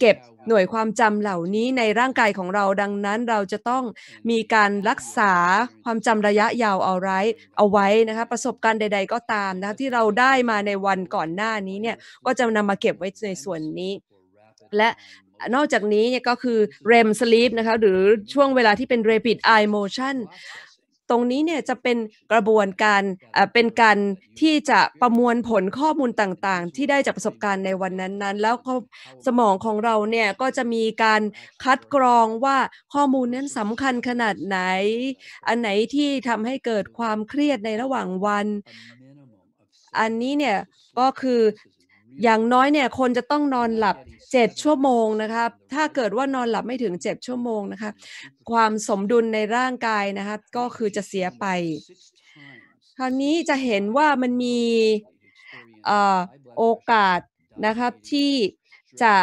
เก็บหน่วยความจำเหล่านี้ในร่างกายของเรา ดังนั้นเราจะต้องมีการรักษาความจำระยะยาวเอาไว้เอาไว้นะคะ ประสบการณ์ใด ๆ ก็ตามนะที่เราได้มาในวันก่อนหน้านี้เนี่ยก็จะนำมาเก็บไว้ในส่วนนี้และนอกจากนี้เนี่ยก็คือ REM sleep นะคะหรือช่วงเวลาที่เป็น rapid eye motion ตรงนี้เนี่ยจะเป็นกระบวนการเป็นการที่จะประมวลผลข้อมูลต่างๆ ที่ได้จากประสบการณ์ในวันนั้น ๆ แล้วสมองของเราเนี่ยก็จะมีการคัดกรองว่าข้อมูลนั้นสำคัญขนาดไหน อันไหนที่ทำให้เกิดความเครียดในระหว่างวัน อันนี้เนี่ยก็คืออย่างน้อยเนี่ยคนจะต้องนอนหลับเจ็ดชั่วโมงนะคะถ้าเกิดว่านอนหลับไม่ถึงเจ็ดชั่วโมงนะคะความสมดุลในร่างกายนะคะก็คือจะเสียไปคราวนี้จะเห็นว่ามันมีโอกาสนะครับที่จะ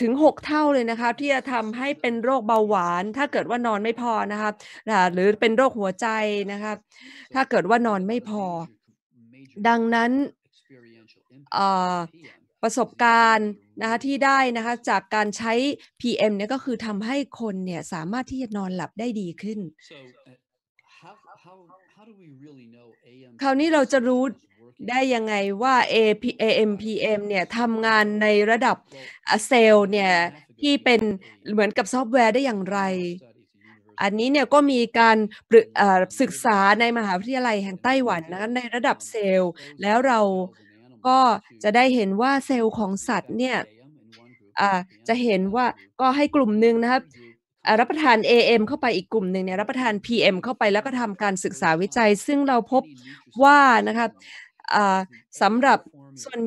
ถึง 6 เท่าเลยนะคะที่จะทำให้เป็นโรคเบาหวาน ถ้าเกิดว่านอนไม่พอนะคะหรือเป็นโรคหัวใจนะคะถ้าเกิดว่านอนไม่พอ ดังนั้นประสบการณ์นะคะที่ได้นะคะจากการใช้ PM เนี่ยก็คือทำให้คนเนี่ยสามารถที่จะนอนหลับได้ดีขึ้น คราวนี้เราจะรู้ได้ยังไงว่า a AMPM เนี่ยทำงานในระดับเซลล์เนี่ยที่เป็นเหมือนกับซอฟต์แวร์ได้อย่างไร อันนี้เนี่ยก็มีการศึกษาในมหาวิทยาลัยแห่งไต้หวันนะในระดับเซลล์ แล้วเราก็จะได้เห็นว่าเซลล์ของสัตว์เนี่ยจะเห็นว่าก็ให้กลุ่มหนึ่งนะครับ รับประทาน AM เข้าไปอีกกลุ่มหนึ่งเนี่ยรับประทาน PM เข้าไปแล้วก็ทำการศึกษาวิจัย ซึ่งเราพบว่านะครับสำหรับส่วน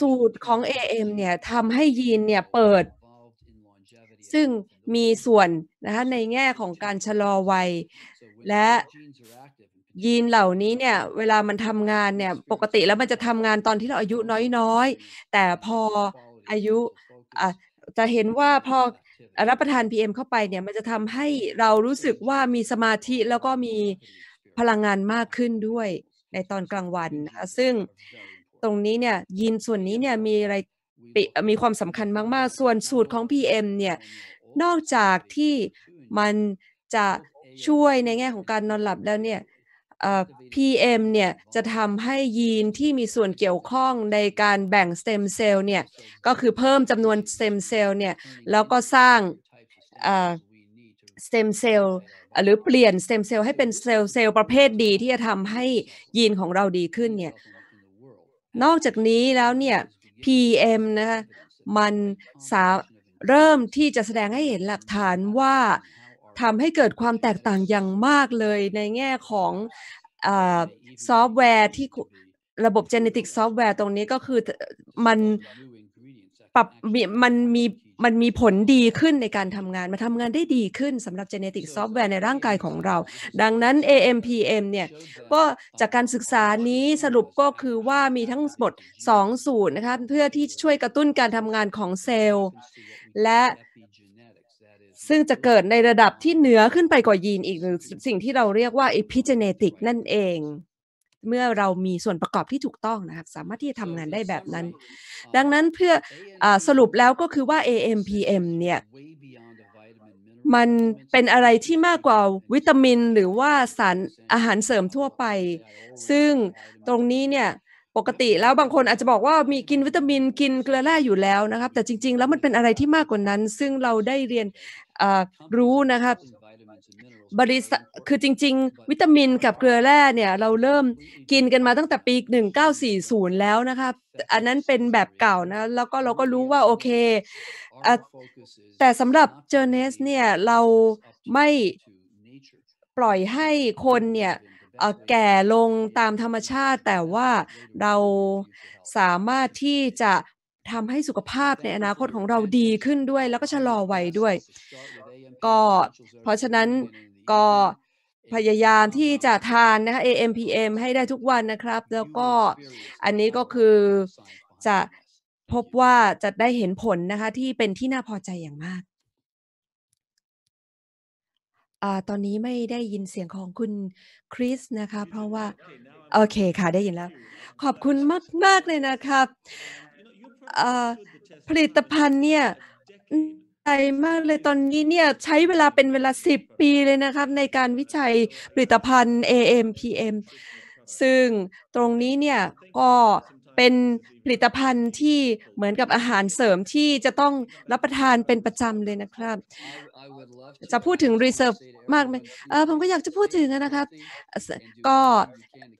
สูตรของ AM เนี่ยทำให้ยีนเนี่ยเปิด ซึ่งมีส่วนนะคะในแง่ของการชะลอวัยและยีนเหล่านี้เนี่ยเวลามันทำงานเนี่ยปกติแล้วมันจะทำงานตอนที่เราอายุน้อยๆแต่พออายุอ่ะจะเห็นว่าพอรับประทาน PM เข้าไปเนี่ยมันจะทำให้เรารู้สึกว่ามีสมาธิแล้วก็มีพลังงานมากขึ้นด้วยในตอนกลางวันนะคะซึ่งตรงนี้เนี่ยยีนส่วนนี้เนี่ยมีอะไรมีความสำคัญมากๆ ส่วนสูตรของ PM เนี่ย นอกจากที่มันจะช่วยในแง่ของการนอนหลับแล้วเนี่ย PM เนี่ยจะทำให้ยีนที่มีส่วนเกี่ยวข้องในการแบ่งสเต็มเซลล์เนี่ยก็คือเพิ่มจำนวนสเต็มเซลล์เนี่ยแล้วก็สร้างสเต็มเซลล์หรือเปลี่ยนสเต็มเซลล์ให้เป็นเซลล์เซลล์ประเภทดีที่จะทำให้ยีนของเราดีขึ้นเนี่ยนอกจากนี้แล้วเนี่ย PM นะคะมันสาเริ่มที่จะแสดงให้เห็นหลักฐานว่าทำให้เกิดความแตกต่างอย่างมากเลยในแง่ของซอฟต์แวร์ที่ระบบจ e เนติกซอฟต์แวร์ตรงนี้ก็คือมันปรับมันมีมันมีผลดีขึ้นในการทำงานมาทำงานได้ดีขึ้นสำหรับเจเนติกซอฟต์แวร์ในร่างกายของเรา ดังนั้น AMPM เนี่ยก็จากการศึกษานี้สรุปก็คือว่ามีทั้งหมด 2 สูตรนะคะเพื่อที่ช่วยกระตุ้นการทำงานของเซลล์ และซึ่งจะเกิดในระดับที่เหนือขึ้นไปกว่ายีนอีกหรือสิ่งที่เราเรียกว่า epigenetic นั่นเอง เมื่อเรามีส่วนประกอบที่ถูกต้องนะครับ สามารถที่จะทำงานได้แบบนั้น ดังนั้นเพื่ออสรุปแล้วก็คือว่า AMPM เนี่ยมันเป็นอะไรที่มากกว่าวิตามินหรือว่าสารอาหารเสริมทั่วไป ซึ่งตรงนี้เนี่ยปกติแล้วบางคนอาจจะบอกว่ามีกินวิตามินกินเกลือแร่อยู่แล้วนะครับ แต่จริงๆแล้วมันเป็นอะไรที่มากกว่านั้น ซึ่งเราได้เรียนรู้นะครับบริษัทคือจริง ๆ วิตามินกับเกลือแร่เนี่ยเราเริ่มกินกันมาตั้งแต่ปี 1940 แล้วนะครับ อันนั้นเป็นแบบเก่านะแล้วก็เราก็รู้ว่าโอเคอแต่สำหรับเจอเนสเนี่ยเราไม่ปล่อยให้คนเนี่ยแก่ลงตามธรรมชาติ แต่ว่าเราสามารถที่จะทำให้สุขภาพในอนาคตของเราดีขึ้นด้วย แล้วก็ชะลอวัยด้วยก็เพราะฉะนั้นก็พยายามที่จะทานนะคะ AMPM ให้ได้ทุกวันนะครับ แล้วก็อันนี้ก็คือจะพบว่าจะได้เห็นผลนะคะที่เป็นที่น่าพอใจอย่างมากอตอนนี้ไม่ได้ยินเสียงของคุณคริสนะคะเพราะว่า โอเคค่ะได้ยินแล้ว ขอบคุณมากมากเลยนะครับ ผลิตภัณฑ์เนี่ยใจมากเลยตอนนี้เนี่ยใช้เวลาเป็นเวลา 10 ปีเลยนะครับ ในการวิจัยผลิตภัณฑ์ AMPM ซึ่งตรงนี้เนี่ยก็เป็นผลิตภัณฑ์ที่เหมือนกับอาหารเสริมที่จะต้องรับประทานเป็นประจำเลยนะครับ จะพูดถึงรีเซิร์ฟมากไหมเออผมก็อยากจะพูดถึงนะครับก็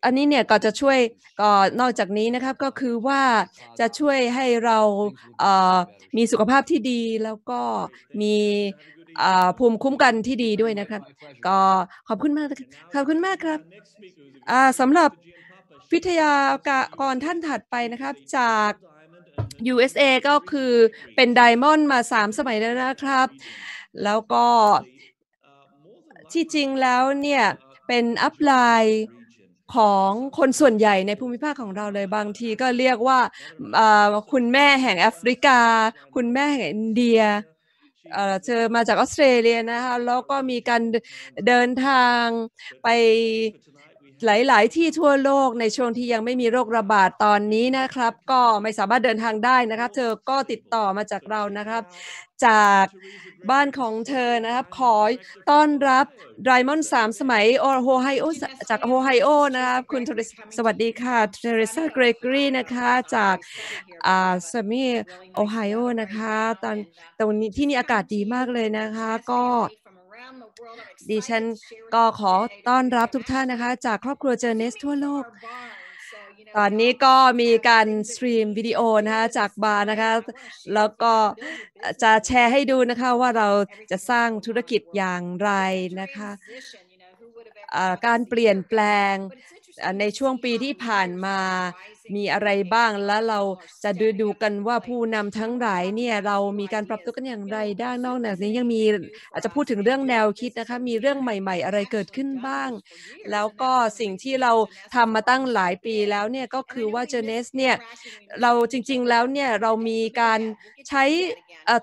อันนี้เนี่ยก็จะช่วยก็นอกจากนี้นะครับก็คือว่าจะช่วยให้เรามีสุขภาพที่ดีแล้วก็มีภูมิคุ้มกันที่ดีด้วยนะครับ ก็ขอบคุณมากขอบคุณมากครับสำหรับวิทยากรท่านถัดไปนะครับจาก USA ก็คือเป็นไดมอนด์มา 3 สมัยแล้วนะครับ แล้วก็ที่จริงแล้วเนี่ย เป็นอัพไลน์ของคนส่วนใหญ่ในภูมิภาคของเราเลย บางทีก็เรียกว่าคุณแม่แห่งแอฟริกาคุณแม่แห่งอินเดียเจอมาจากออสเตรเลียนะคะแล้วก็มีการเดินทางไปหลาย ๆ ที่ทั่วโลกในช่วงที่ยังไม่มีโรคระบาดตอนนี้นะครับ ก็ไม่สามารถเดินทางได้นะครับ เธอก็ติดต่อมาจากเรานะครับ จากบ้านของเธอนะครับขอต้อนรับไรมอนสามสมัยโอโฮไฮโอจากโอไฮโอนะครับคุณสวัสดีค่ะเทเรซาเกรกรีนะคะจากอ่าสมีโอไฮโอนะคะตอนตรงนี้ที่นี่อากาศดีมากเลยนะคะก็ดิฉันก็ขอต้อนรับทุกท่านนะคะจากครอบครัวเจอเนสทั่วโลก ตอนนี้ก็มีการสตรีมวิดีโอนะคะจากบาร์นะคะ แล้วก็จะแชร์ให้ดูนะคะว่าเราจะสร้างธุรกิจอย่างไรนะคะ การเปลี่ยนแปลงในช่วงปีที่ผ่านมามีอะไรบ้างและเราจะดูดูกันว่าผู้นำทั้งหลายเนี่ยเรามีการปรับตัวกันอย่างไรด้านนอกจากนี้ยังมีอาจจะพูดถึงเรื่องแนวคิดนะคะมีเรื่องใหม่ๆ อะไรเกิดขึ้นบ้าง แล้วก็สิ่งที่เราทำมาตั้งหลายปีแล้วเนี่ยก็คือว่าเจเนสเนี่ยเราจริง ๆแล้วเนี่ยเรามีการใช้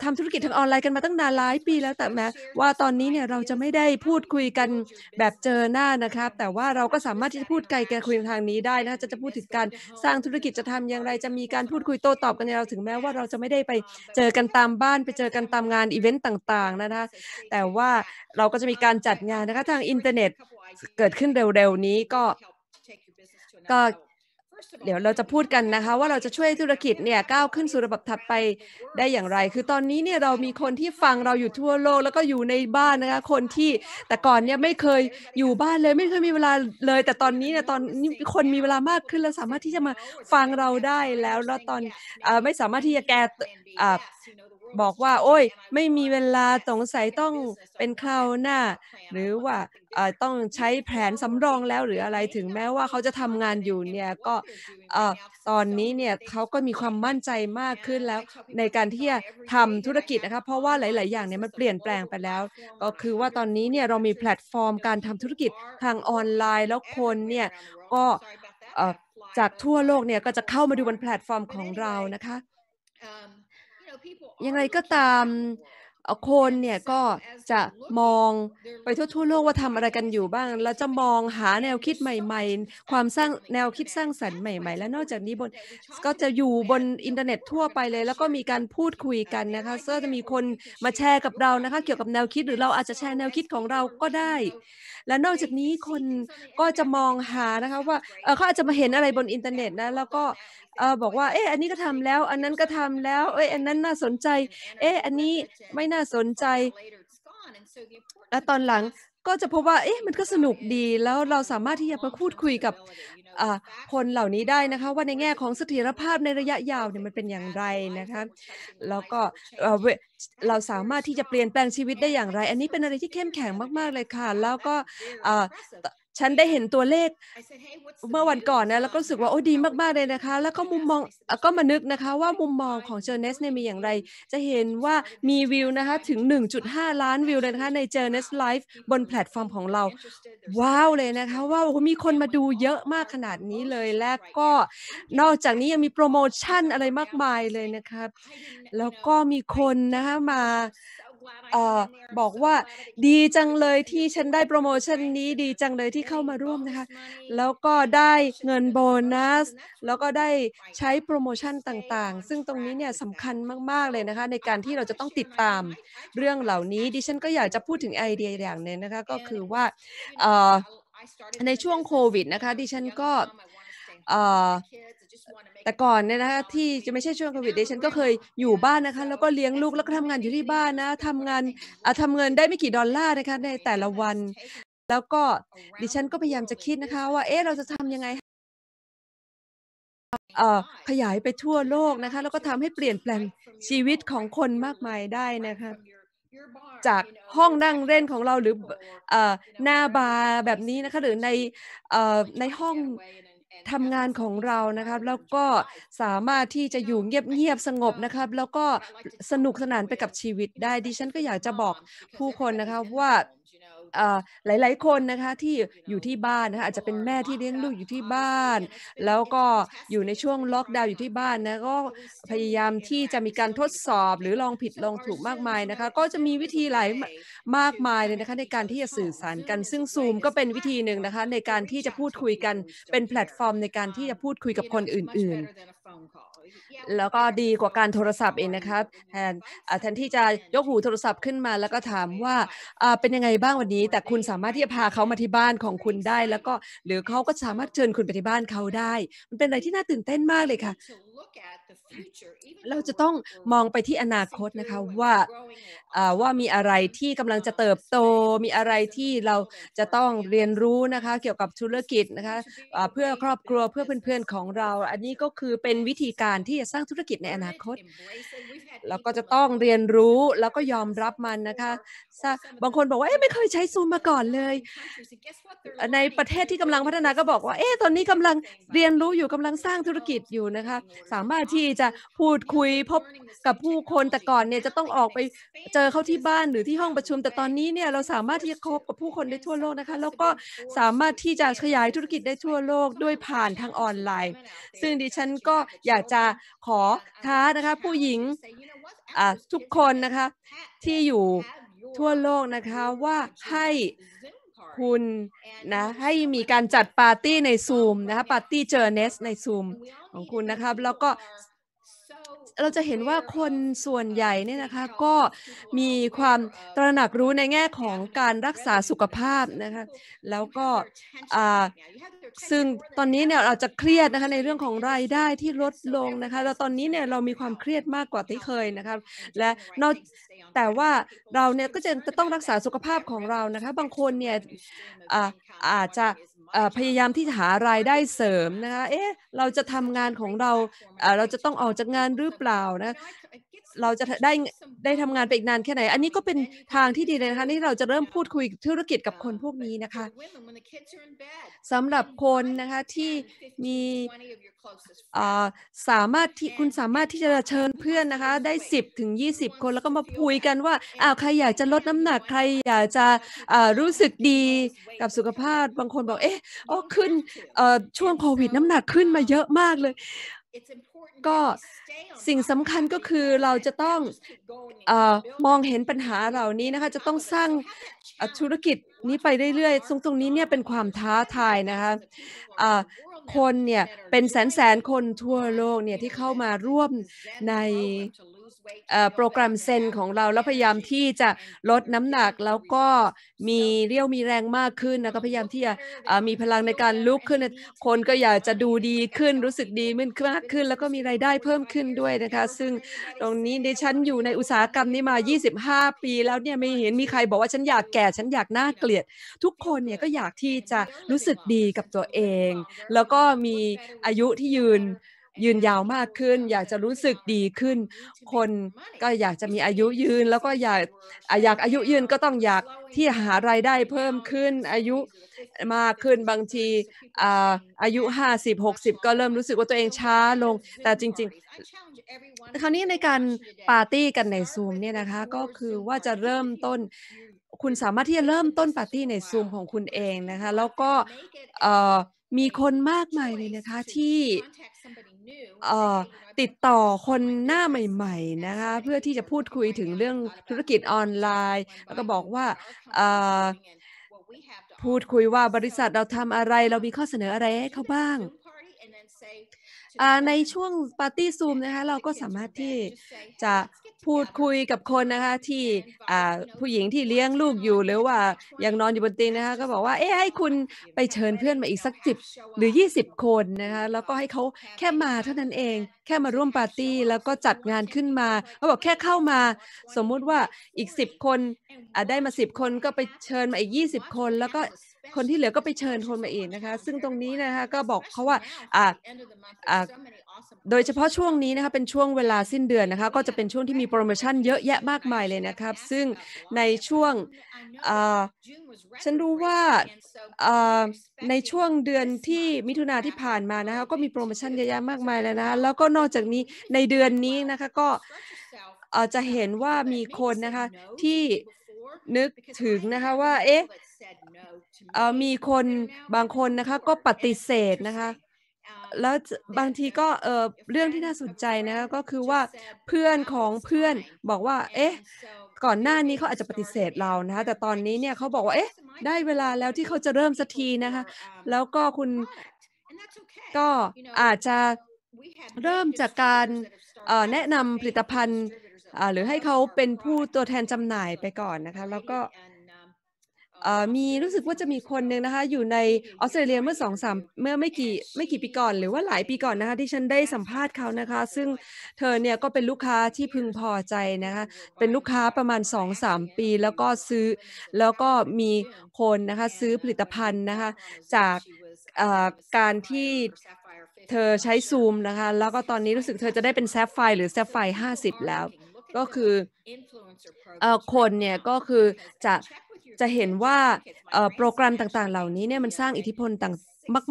ทำธุรกิจทางออนไลน์กันมาตั้งนานหลายปีแล้วแต่แม้ว่าตอนนี้เนี่ยเราจะไม่ได้พูดคุยกันแบบเจอหน้านะครับแต่ว่าเราก็สามารถที่จะพูดไกลแกคุยทางนี้ได้นะจะจะพูดถึงการสร้างางธุรกิจจะทำอย่างไร จะมีการพูดคุยโต้ตอบกันเราถึงแม้ว่าเราจะไม่ได้ไปเจอกันตามบ้านไปเจอกันตามงาน อีเวนต์ต่าง ๆ นะคะแต่ว่าเราก็จะมีการจัดงานนะคะทางอินเทอร์เน็ตเกิดขึ้นเร็ว ๆ นี้ก็ก็เดี๋ยวเราจะพูดกันนะคะว่าเราจะช่วยธุรกิจเนี่ยก้าวขึ้นสู่ระดับถัดไปได้อย่างไร คือตอนนี้เนี่ยเรามีคนที่ฟังเราอยู่ทั่วโลกแล้วก็อยู่ในบ้านนะคะคนที่แต่ก่อนเนี่ยไม่เคยอยู่บ้านเลย ไม่เคยมีเวลาเลย แต่ตอนนี้เนี่ยตอนนี้คนมีเวลามากขึ้นแล้วสามารถที่จะมาฟังเราได้แล้วแล้วตอนไม่สามารถที่จะแกบอกว่าโอ้ยไม่มีเวลาสงสัยต้องเป็นคราวหน้า หรือว่าต้องใช้แผนสำรองแล้วหรืออะไรถึงแม้ว่าเขาจะทำงานอยู่เนี่ยก็ตอนนี้เนี่ยเขาก็มีความมั่นใจมากขึ้นแล้วในการที่จะทำธุรกิจนะคะเพราะว่าหลาย ๆ อย่างเนี่ยมันเปลี่ยนแปลงไปแล้ว ก็คือว่าตอนนี้เนี่ยเรามีแพลตฟอร์มการทำธุรกิจทางออนไลน์แล้วคนเนี่ยก็จากทั่วโลกเนี่ยก็จะเข้ามาดูบนแพลตฟอร์มของเรานะคะอย่างไรก็ตามคนเนี่ยก็จะมองไปทั่วทั่วโลกว่าทำอะไรกันอยู่บ้างแล้วจะมองหาแนวคิดใหม่ ๆ ความสร้างแนวคิดสร้างสรรค์ใหม่ๆ และนอกจากนี้บนก็จะอยู่บนอินเทอร์เน็ตทั่วไปเลย แล้วก็มีการพูดคุยกันนะคะเร์จะมีคนมาแชร์กับเรานะคะเกี่ยวกับแนวคิดหรือเราอาจจะแชร์แนวคิดของเราก็ได้ และนอกจากนี้คนก็จะมองหานะคะว่าเขาอาจจะมาเห็นอะไรบนอินเทอร์เน็ตนะแล้วก็เออบอกว่าเอออันนี้ก็ทำแล้ว อันนั้นก็ทำแล้วเอออันนั้นน่าสนใจเอออันนี้ไม่น่าสนใจ และตอนหลังก็จะพบว่าเอ๊ะมันก็สนุกดีแล้วเราสามารถที่จะมาพูดคุยกับคนเหล่านี้ได้นะคะว่าในแง่ของเสถียรภาพในระยะยาวเนี่ยมันเป็นอย่างไรนะคะแล้วก็เราสามารถที่จะเปลี่ยนแปลงชีวิตได้อย่างไร อันนี้เป็นอะไรที่เข้มแข็งมากๆเลยค่ะ แล้วก็ฉันได้เห็นตัวเลขเมื่อวันก่อนนะแล้วก็รู้สึกว่าโอ้ดีมากๆเลยนะคะแล้วก็มุมมองก็มานึกนะคะว่ามุมมองของเจอเนสเนี่ยมีอย่างไร จะเห็นว่ามีวิวนะคะถึง 1.5 ล้านวิวเลยนะคะในเจอเนสไลฟ์บนแพลตฟอร์มของเราว้าวเลยนะคะว่ามีคนมาดูเยอะมากขนาดนี้เลยและก็นอกจากนี้ยังมีโปรโมชั่นอะไรมากมายเลยนะคะแล้วก็มีคนนะคะมาบอกว่าดีจังเลยที่ฉันได้โปรโมชั่นนี้ดีจังเลยที่เข้ามาร่วมนะคะแล้วก็ได้เงินโบนัสแล้วก็ได้ใช้โปรโมชั่นต่างๆ ซึ่งตรงนี้เนี่ยสำคัญมากๆเลยนะคะในการที่เราจะต้องติดตามเรื่องเหล่านี้ดิฉันก็อยากจะพูดถึงไอเดียอย่างหนึ่งนะคะก็คือว่าในช่วงโควิดนะคะดิฉันก็แต่ก่อนเนี่ยนะคะที่จะไม่ใช่ช่วงโควิดดิฉันก็เคยอยู่บ้านนะคะแล้วก็เลี้ยงลูกแล้วก็ทำงานอยู่ที่บ้านนะทำงานอทำเงินได้ไม่กี่ดอลลาร์นะคะในแต่ละวัน แล้วก็ดิฉัน ก็พยายามจะคิดนะคะว่าเอ๊ะเราจะทำยังไงขยายไปทั่วโลกนะคะแล้วก็ทำให้เปลี่ยนแปลงชีวิตของคนมากมายได้นะคะจากห้องนั่งเล่นของเราหรือหน้าบาร์แบบนี้นะคะหรือในในห้องทำงานของเรา นะครับ แล้วก็สามารถที่จะอยู่เงียบ ๆ สงบ นะครับ แล้วก็สนุกสนานไปกับชีวิตได้ ดิฉันก็อยากจะบอกผู้คนนะคะว่าหลายๆคนนะคะที่อยู่ที่บ้านนะคะอาจจะเป็นแม่ที่เลี้ยงลูกอยู่ที่บ้าน แล้วก็อยู่ในช่วงล็อกดาวน์อยู่ที่บ้านนะก็พยายามที่จะมีการทดสอบหรือลองผิดลองถูกมากมายนะคะ ก็จะมีวิธีหลายมากมายเลยนะคะในการที่จะสื่อสารกัน ซึ่งซูมก็เป็นวิธีหนึ่งนะคะ ในการที่จะพูดคุยกันเป็นแพลตฟอร์มในการที่จะพูดคุยกับคนอื่นแล้วก็ดีกว่าการโทรศัพท์เองนะคะแทนแทนที่จะยกหูโทรศัพท์ขึ้นมาแล้วก็ถามว่าเป็นยังไงบ้างวันนี้ แต่คุณสามารถที่จะพาเขามาที่บ้านของคุณได้แล้วก็หรือเขาก็สามารถเชิญคุณไปที่บ้านเขาได้ มันเป็นอะไรที่น่าตื่นเต้นมากเลยค่ะเราจะต้องมองไปที่อนาคตนะคะว่าว่ามีอะไรที่กำลังจะเติบโต มีอะไรที่เราจะต้องเรียนรู้นะคะเกี่ยวกับธุรกิจนะคะเพื่อครอบครัวเพื่อเพื่อนๆของเรา อันนี้ก็คือเป็นวิธีการที่จะสร้างธุรกิจในอนาคตเราก็จะต้องเรียนรู้แล้วก็ยอมรับมันนะคะ บางคนบอกว่าเอ๊ะไม่เคยใช้ซูมมาก่อนเลย ในประเทศที่กำลังพัฒนาก็บอกว่าเอ๊ะตอนนี้กำลังเรียนรู้อยู่กำลังสร้างธุรกิจอยู่นะคะ สามารถที่จะพูดคุยพบกับผู้คนแต่ก่อนเนี่ยจะต้องออกไปเจอเขาที่บ้านหรือที่ห้องประชุม แต่ตอนนี้เนี่ยเราสามารถที่จะคบกับผู้คนได้ทั่วโลกนะคะแล้วก็สามารถที่จะขยายธุรกิจได้ทั่วโลกด้วยผ่านทางออนไลน์ ซึ่งดิฉันก็อยากจะขอท้านะคะ ผู้หญิงทุกคนนะคะที่อยู่ทั่วโลกนะคะว่าให้คุณนะ ให้มีการจัดปาร์ตี้ในซูมนะคะปาร์ตี้เจอเนสในซูมของคุณนะครับแล้วก็เราจะเห็นว่าคนส่วนใหญ่เนี่ยนะคะ ก็มีความตระหนักรู้ในแง่ของการรักษาสุขภาพนะคะแล้วก็ซึ่งตอนนี้เนี่ยเราจะเครียดนะคะในเรื่องของรายได้ที่ลดลงนะคะ แล้วตอนนี้เนี่ยเรามีความเครียดมากกว่าที่เคยนะคะและนอกแต่ว่าเราเนี่ยก็จะต้องรักษาสุขภาพของเรานะคะบางคนเนี่ยอาจจะพยายามที่หารายได้เสริมนะคะ เอ๊ะ เราจะทำงานของเรา เราจะต้องออกจากงานหรือเปล่านะเราจะได้ได้ทำงานไปอีกนานแค่ไหน อันนี้ก็เป็นทางที่ดีเลยนะคะที่เราจะเริ่มพูดคุยธุรกิจกับคนพวกนี้นะคะสำหรับคนนะคะ ที่มีสามารถที่คุณสามารถที่จะเชิญเพื่อนนะคะ ได้ 10 ถึง 20 คนแล้วก็มาคุยกันว่าอ้าวใครอยากจะลดน้ำหนักใครอยากจะรู้สึกดีกับสุขภาพบางคนบอก เอ๊ะอ๋อขึ้นช่วงโควิดน้ำหนักขึ้นมาเยอะมากเลยก็สิ่งสำคัญก็คือเราจะต้องอมองเห็นปัญหาเหล่านี้นะคะ จะต้องสร้างธุรกิจนี้ไปเรื่อยๆตรงตรงนี้เนี่ยเป็นความท้าทายนะคะคนเนี่ยเป็นแสนแสนคนทั่วโลกเนี่ยที่เข้ามาร่วมในโปรแกรมเซนของเราแล้วพยายามที่จะลดน้ำหนักแล้วก็มีเรี่ยวมีแรงมากขึ้นนะก็พยายามที่จะมีพลังในการลุกขึ้น คนก็อยากจะดูดีขึ้น รู้สึกดีมันมากขึ้น แล้วก็มีรายได้เพิ่มขึ้นด้วยนะคะซึ่งตรงนี้ดิฉันอยู่ในอุตสาหกรรมนี้มา 25 ปี แล้วเนี่ยไม่เห็นมีใครบอกว่าฉันอยากแก่ฉันอยากหน้าเกลียด ทุกคนเนี่ยก็อยากที่จะรู้สึกดีกับตัวเอง แล้วก็มีอายุที่ยืนยืนยาวมากขึ้น อยากจะรู้สึกดีขึ้น คนก็อยากจะมีอายุยืน แล้วก็อยากอยากอายุยืนก็ต้องอยากที่หารายได้เพิ่มขึ้นอายุมากขึ้นบางทีอายุ 50 60 ก็เริ่มรู้สึกว่าตัวเองช้าลง แต่จริง ๆ คราวนี้ในการปาร์ตี้กันในซูมเนี่ยนะคะก็คือว่าจะเริ่มต้นคุณสามารถที่จะเริ่มต้นปาร์ตี้ในซูมของคุณเองนะคะแล้วก็มีคนมากมายเลยนะคะที่ติดต่อคนหน้าใหม่ๆนะคะเพื่อที่จะพูดคุยถึงเรื่องธุรกิจออนไลน์ แล้วก็บอกว่าพูดคุยว่าบริษัทเราทำอะไร เรามีข้อเสนออะไรให้เขาบ้าง ในช่วงปาร์ตี้ซูมนะคะเราก็สามารถที่จะพูดคุยกับคนนะคะที่ผู้หญิงที่เลี้ยงลูกอยู่หรือว่ายังนอนอยู่บนเตียงนะคะก็บอกว่าเอ๊ะให้คุณไปเชิญเพื่อนมาอีกสักสิบหรือ 20 คนนะคะ แล้วก็ให้เขาแค่มาเท่านั้นเอง แค่มาร่วมปาร์ตี้แล้วก็จัดงานขึ้นมาเขาบอกแค่เข้ามา สมมุติว่าอีก 10 คนได้มา 10 คนก็ไปเชิญมาอีก20 คน แล้วก็คนที่เหลือก็ไปเชิญคนมาอีกนะคะ ซึ่งตรงนี้นะคะ ก็บอกเขาว่าอ่าโดยเฉพาะช่วงนี้นะคะเป็นช่วงเวลาสิ้นเดือนนะคะก็จะเป็นช่วงที่มีโปรโมชั่นเยอะแยะมากมายเลยนะครับ ซึ่งในช่วงฉันรู้ว่าในช่วงเดือนที่มิถุนาที่ผ่านมานะคะก็มีโปรโมชั่นเยอะแยะมากมายแล้วนะแล้วก็นอกจากนี้ในเดือนนี้นะคะก็จะเห็นว่ามีคนนะคะที่นึกถึงนะคะว่าเอ๊ะมีคนบางคนนะคะก็ปฏิเสธนะคะแล้วบางทีก็ เออเรื่องที่น่าสนใจนะก็คือว่าเพื่อนของเพื่อนบอกว่า เอ๊ะ ก่อนหน้านี้เขาอาจจะปฏิเสธเรานะคะ แต่ตอนนี้เนี่ยเขาบอกว่า เอ๊ะ ได้เวลาแล้วที่เขาจะเริ่มสักทีนะคะ แล้วก็คุณ ก็อาจจะเริ่มจากการแนะนำผลิตภัณฑ์หรือให้เขาเป็นผู้ตัวแทนจำหน่ายไปก่อนนะคะ แล้วก็มี รู้สึกว่าจะมีคนหนึ่งนะคะ อยู่ในออสเตรเลียเมื่อสองสามเมื่อไม่กี่ ไม่กี่ปีก่อนหรือว่าหลายปีก่อนนะคะที่ฉันได้สัมภาษณ์เขานะคะซึ่งเธอเนี่ยก็เป็นลูกค้าที่พึงพอใจนะคะเป็นลูกค้าประมาณสองสามปี แล้วก็ซื้อแล้วก็มีคนนะคะซื้อผลิตภัณฑ์นะคะ จากการที่เธอใช้ซูมนะคะแล้วก็ตอนนี้รู้สึกเธอจะได้เป็นแซฟไฟหรือแซฟไฟห้าสิบแล้ว ก็คือคนเนี่ยก็คือจะจะเห็นว่าโปรแกรมต่าง ๆ เหล่านี้เนี่ยมันสร้างอิทธิพลต่าง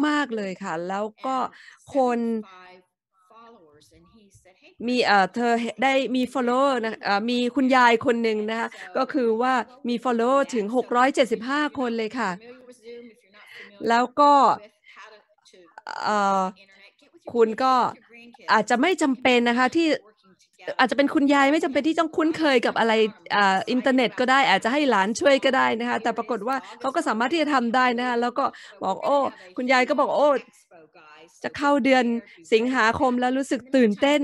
มาก ๆ เลยค่ะ แล้วก็คน มีเอ่อเธอได้มี follow นะเอ่อมีคุณยายคนหนึ่งนะคะก็คือว่ามี follow ถึง 675 คนเลยค่ะ แล้วก็เอ่อคุณก็อาจจะไม่จำเป็นนะคะที่อาจจะเป็นคุณยายไม่จำเป็นที่ต้องคุ้นเคยกับอะไรอ่าอินเทอร์เน็ตก็ได้อาจจะให้หลานช่วยก็ได้นะคะแต่ปรากฏว่าเขาก็สามารถที่จะทำได้นะคะแล้วก็บอกโอ้คุณยายก็บอกโอ้จะเข้าเดือนสิงหาคมแล้วรู้สึกตื่นเต้น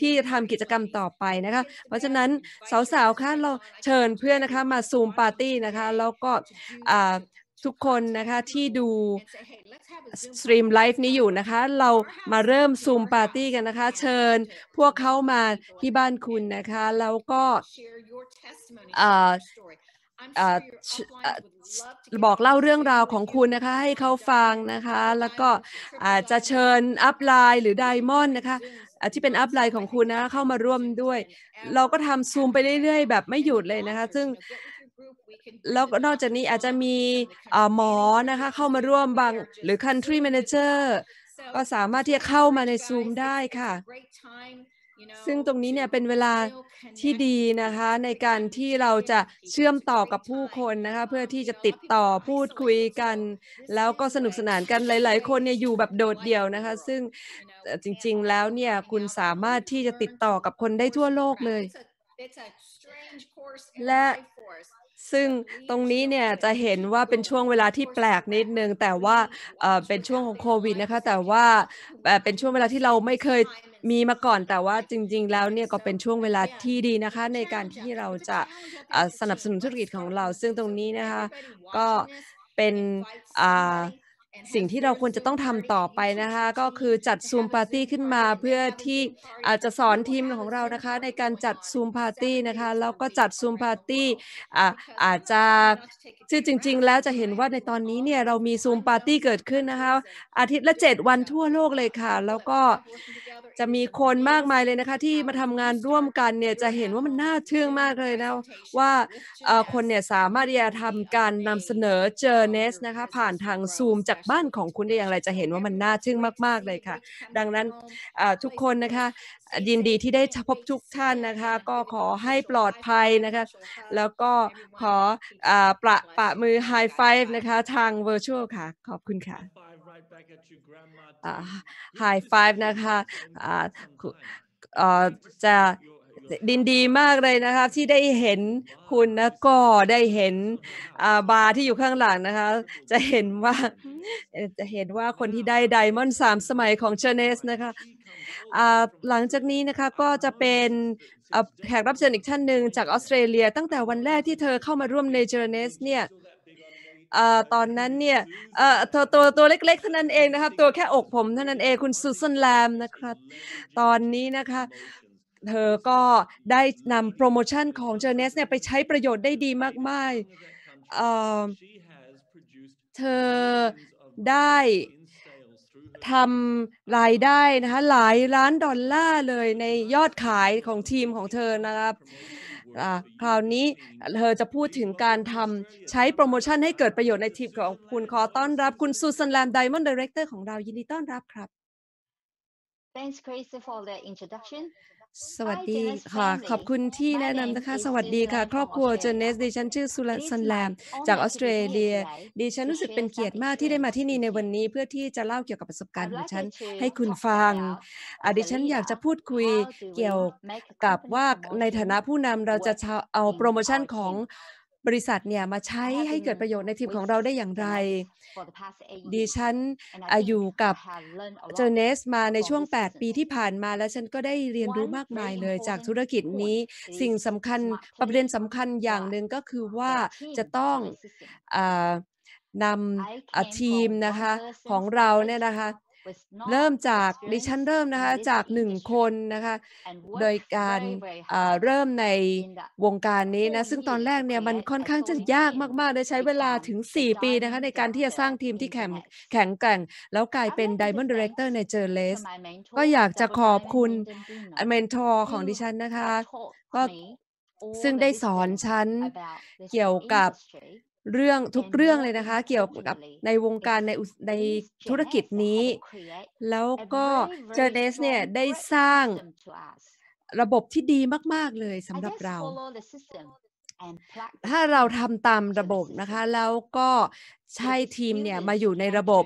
ที่จะทำกิจกรรมต่อไปนะคะเพราะฉะนั้น สาวๆคะเราเชิญเพื่อนนะคะมาซูมปาร์ตี้นะคะแล้วก็ทุกคนนะคะที่ดูสตรีมไลฟ์นี้อยู่นะคะ เรามาเริ่มซูมปาร์ตี้กันนะคะ เชิญพวกเขามาที่บ้านคุณนะคะแล้วก็บอกเล่าเรื่องราวของคุณนะคะ ให้เขาฟังนะคะแล้วก็อาจจะเชิญอัพไลน์หรือไดมอนด์นะคะที่เป็นอัพไลน์ของคุณนะเข้ามาร่วมด้วย เราก็ทำซูมไปเรื่อยๆ แบบไม่หยุดเลยนะคะ ซึ่งแล้วนอกจากนี้อาจจะมีหมอนะคะเข้ามาร่วมบาง หรือ country manager ก็สามารถที่จะเข้ามาในซูมได้ค่ะ ซึ่งตรงนี้เนี่ยเป็นเวลาที่ดีนะคะ ในการที่เราจะเชื่อมต่อกับผู้คนนะคะ เพื่อที่จะติดต่อพูดคุยกัน แล้วก็สนุกสนานกันหลาย ๆ คนเนี่ยอยู่แบบโดดเดี่ยวนะคะ ซึ่งจริงๆแล้วเนี่ยคุณสามารถที่จะติดต่อกับคนได้ทั่วโลกเลย และซึ่งตรงนี้เนี่ยจะเห็นว่าเป็นช่วงเวลาที่แปลกนิดนึง แต่ว่าเป็นช่วงของโควิดนะคะแต่ว่าเป็นช่วงเวลาที่เราไม่เคยมีมาก่อน แต่ว่าจริง ๆ แล้วเนี่ยก็เป็นช่วงเวลาที่ดีนะคะ ในการที่เราจะสนับสนุนธุรกิจของเรา ซึ่งตรงนี้นะคะก็เป็นอ่าสิ่งที่เราควรจะต้องทำต่อไปนะคะก็คือจัดซูมปาร์ตี้ขึ้นมาเพื่อที่อาจจะสอนทีมของเรานะคะในการจัดซูมปาร์ตี้นะคะแล้วก็จัดซูมปาร์ตี้อาจจะซึ่งจริง ๆ แล้วจะเห็นว่าในตอนนี้เนี่ยเรามีซูมปาร์ตี้เกิดขึ้นนะคะ อาทิตย์ละ 7 วันทั่วโลกเลยค่ะแล้วก็จะมีคนมากมายเลยนะคะที่มาทำงานร่วมกันเนี่ยจะเห็นว่ามันน่าเชื่องมากเลยนะว่าคนเนี่ยสามารถที่จะทำการนำเสนอเจอเนสนะคะผ่านทางซูมจากบ้านของคุณได้อย่างไรจะเห็นว่ามันน่าเชื่องมากๆเลยค่ะ ดังนั้นทุกคนนะคะยินดีที่ได้พบทุกท่านนะคะ ก็ขอให้ปลอดภัยนะคะ แล้วก็ขออประปะมือไฮไฟฟ์นะคะทางเวอร์ชวลค่ะ ขอบคุณค่ะ high five นะคะจะดินดีมากเลยนะคะที่ได้เห็นคุณนะก็ได้เห็นบาร์ที่อยู่ข้างหลังนะคะจะเห็นว่าจะเห็นว่าคนที่ได้ไดมอนด์สามสมัยของเชเนสนะคะหลังจากนี้นะคะก็จะเป็นแขกรับเชิญอีกท่านหนึ่งจากออสเตรเลียตั้งแต่วันแรกที่เธอเข้ามาร่วมในเชเนสเนี่ยตอนนั้นเนี่ยตัวตัวตัวเล็กๆเท่านั้นเองนะครับ ตัวแค่อกผมเท่านั้นเองคุณซูซันแลมนะครับ ตอนนี้นะคะเธอก็ได้นำโปรโมชั่นของเจอเนสเนี่ยไปใช้ประโยชน์ได้ดีมากมาเธอได้ทำรายได้นะคะหลายล้านดอลลาร์เลยในยอดขายของทีมของเธอนะครับคราวนี้เธอจะพูดถึงการทำใช้โปรโมชั่นให้เกิดประโยชน์ในทีมของคุณขอต้อนรับคุณซูซันแลมไดมอนด์ดีเรคเตอร์ของเรายินดีต้อนรับครับ Thanks, Chris, for the introduction. สวัสดีค่ะ ขอบคุณที่แนะนำนะคะ สวัสดีค่ะครอบครัวเจเนสดิฉันชื่อสุลสันแลมจากออสเตรเลียดิฉันรู้สึกเป็นเกียรติมากที่ได้มาที่นี่ในวันนี้เพื่อที่จะเล่าเกี่ยวกับประสบการณ์ของฉันให้คุณฟังดิฉันอยากจะพูดคุยเกี่ยวกับว่าในฐานะผู้นำเราจะเอาโปรโมชั่นของบริษัทเนี่ยมาใช้ให้เกิดประโยชน์ในทีมของเราได้อย่างไร ดิฉันอยู่กับเจอเนสมาในช่วง 8 ปีที่ผ่านมาและฉันก็ได้เรียนรู้มากมายเลยจากธุรกิจนี้ สิ่งสำคัญประเด็นสำคัญอย่างหนึ่งก็คือว่าจะต้องนำทีมนะคะของเราเนี่ยนะคะเริ่มจากดิฉันเริ่มนะคะจากหนึ่งคนนะคะ โดยการเริ่มในวงการนี้นะซึ่งตอนแรกเนี่ยมันค่อนข้างจะยากมากๆได้ใช้เวลาถึง 4 ปีนะคะในการที่จะสร้างทีมที่แข็งแข็งแกร่ง แล้วกลายเป็น Diamond Director ในเจอเลสก็อยากจะขอบคุณเมนทอร์ของดิฉันนะคะ ก็ซึ่งได้สอนฉันเกี่ยวกับเรื่องทุกเรื่องเลยนะคะเกี่ยวกับในวงการในในธุรกิจนี้ แล้วก็เจเนสเนี่ยได้สร้างระบบที่ดีมาก ๆ เลยสำหรับเรา ถ้าเราทำตามระบบนะคะ แล้วก็ใช่ทีมเนี่ยมาอยู่ในระบบ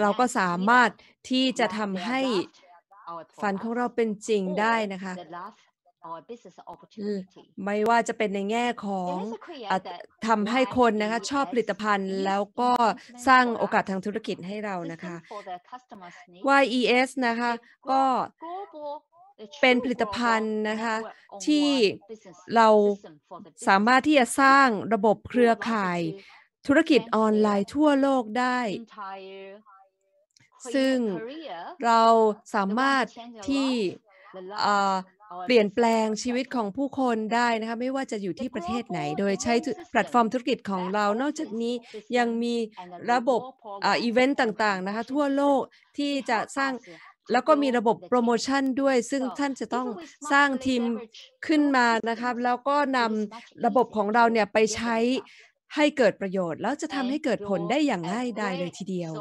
เราก็สามารถที่จะทำให้ฝันของเราเป็นจริงได้นะคะไม่ว่าจะเป็นในแง่ของทำให้คนนะคะชอบผลิตภัณฑ์แล้วก็สร้างโอกาสทางธุรกิจให้เรานะคะ YES นะคะก็เป็นผลิตภัณฑ์นะคะที่เราสามารถที่จะสร้างระบบเครือข่ายธุรกิจออนไลน์ทั่วโลกได้ ซึ่งเราสามารถที่เปลี่ยนแปลงชีวิตของผู้คนได้นะคะไม่ว่าจะอยู่ที่ประเทศไหน โดยใช้แพลตฟอร์มธุรกิจของเรา นอกจากนี้ยังมีระบบอีเวนต์ต่างๆนะคะทั่วโลกที่จะสร้างแล้วก็มีระบบโปรโมชั่นด้วยซึ่งท่านจะต้องสร้างทีมขึ้นมานะครับแล้วก็นำระบบของเราเนี่ยไปใช้ให้เกิดประโยชน์แล้วจะทำให้เกิดผลได้อย่างง่ายดายเลยทีเดียว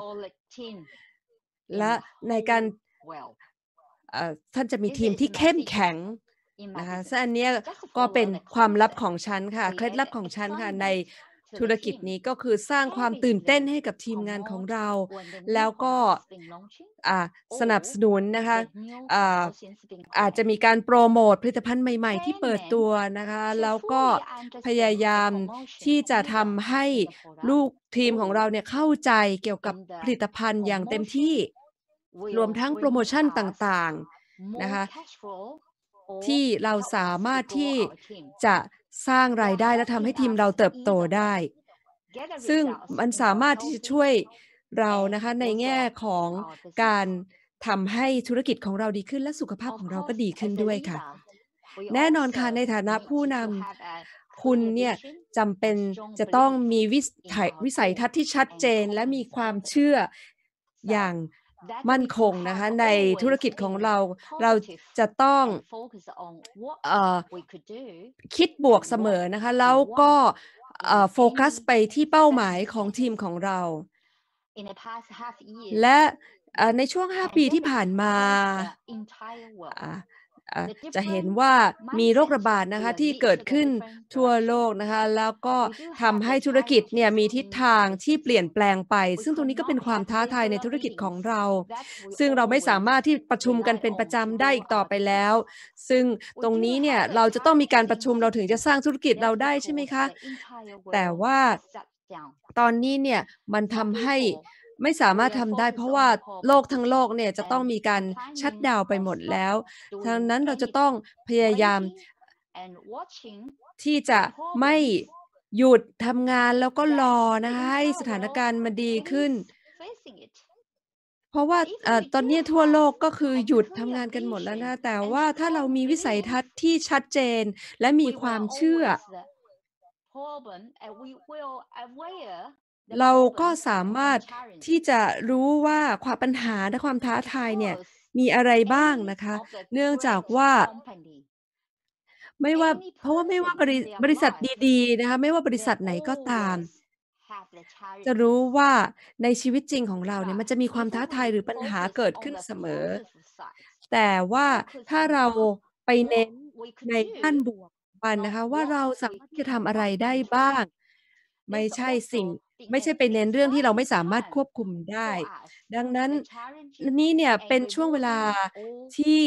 และในการท่านจะมีทีมที่เข้มแข็งนะคะซึ่งอันนี้ก็เป็นความลับของฉันค่ะเคล็ดลับของฉันค่ะในธุรกิจนี้ก็คือสร้างความตื่นเต้นให้กับทีมงานของเรา แล้วก็สนับสนุนนะคะอาอาจจะมีการโปรโมทผลิตภัณฑ์ใหม่ๆที่เปิดตัวนะคะ แล้วก็พยายามที่จะทำให้ลูกทีมของเราเนี่ยเข้าใจเกี่ยวกับผลิตภัณฑ์อย่างเต็มที่รวมทั้งโปรโมชั่นต่างๆนะคะที่เราสามารถที่จะสร้างรายได้และทำให้ทีมเราเติบโตได้ ซึ่งมันสามารถที่จะช่วยเรานะคะในแง่ของการทำให้ธุรกิจของเราดีขึ้นและสุขภาพของเราก็ดีขึ้นด้วยค่ะ แน่นอนค่ะในฐานะผู้นำคุณเนี่ยจำเป็นจะต้องมีวิสัยทัศน์ที่ชัดเจนและมีความเชื่ออย่างมั่นคงนะคะในธุรกิจของเราเราจะต้องคิดบวกเสมอนะคะแล้วก็โฟกัสไปที่เป้าหมายของทีมของเรา และในช่วง 5 ปีที่ผ่านมาจะเห็นว่ามีโรคระบาดนะคะที่เกิดขึ้นทั่วโลกนะคะ แล้วก็ทำให้ธุรกิจเนี่ยมีทิศทางที่เปลี่ยนแปลงไป ซึ่งตรงนี้ก็เป็นความท้าทายในธุรกิจของเรา ซึ่งเราไม่สามารถที่ประชุมกันเป็นประจำได้อีกต่อไปแล้ว ซึ่งตรงนี้เนี่ยเราจะต้องมีการประชุมเราถึงจะสร้างธุรกิจเราได้ใช่ไหมคะแต่ว่าตอนนี้เนี่ยมันทำให้ไม่สามารถทำได้ เพราะว่าโลกทั้งโลกเนี่ยจะต้องมีการชัดดาวไปหมดแล้วดังนั้นเราจะต้องพยายาม ที่จะไม่หยุดทำงานแล้วก็รอนะให้สถานการณ์มันดีขึ้น เพราะว่าตอนนี้ทั่วโลกก็คือหยุดทำงานกันหมดแล้วนะ แต่ว่าถ้าเรามีวิสัยทัศน์ที่ชัดเจนและมีความเชื่อเราก็สามารถที่จะรู้ว่าความปัญหาและความท้าทายเนี่ยมีอะไรบ้างนะคะ เนื่องจากว่า ไม่ว่าเพราะว่าไม่ว่าบริบริษัทดี ๆนะคะ ไม่ว่าบริษัทไหนก็ตาม จะรู้ว่าในชีวิตจริงของเราเนี่ย มันจะมีความท้าทายหรือปัญหาเกิดขึ้นเสมอ แต่ว่าถ้าเราไปเน้นในด้านบวกมันนะคะ ว่าเราสามารถจะทำอะไรได้บ้าง ไม่ใช่สิ่งไม่ใช่ไปเน้นเรื่องที่เราไม่สามารถควบคุมได้ ดังนั้นนี่เนี่ยเป็นช่วงเวลาที่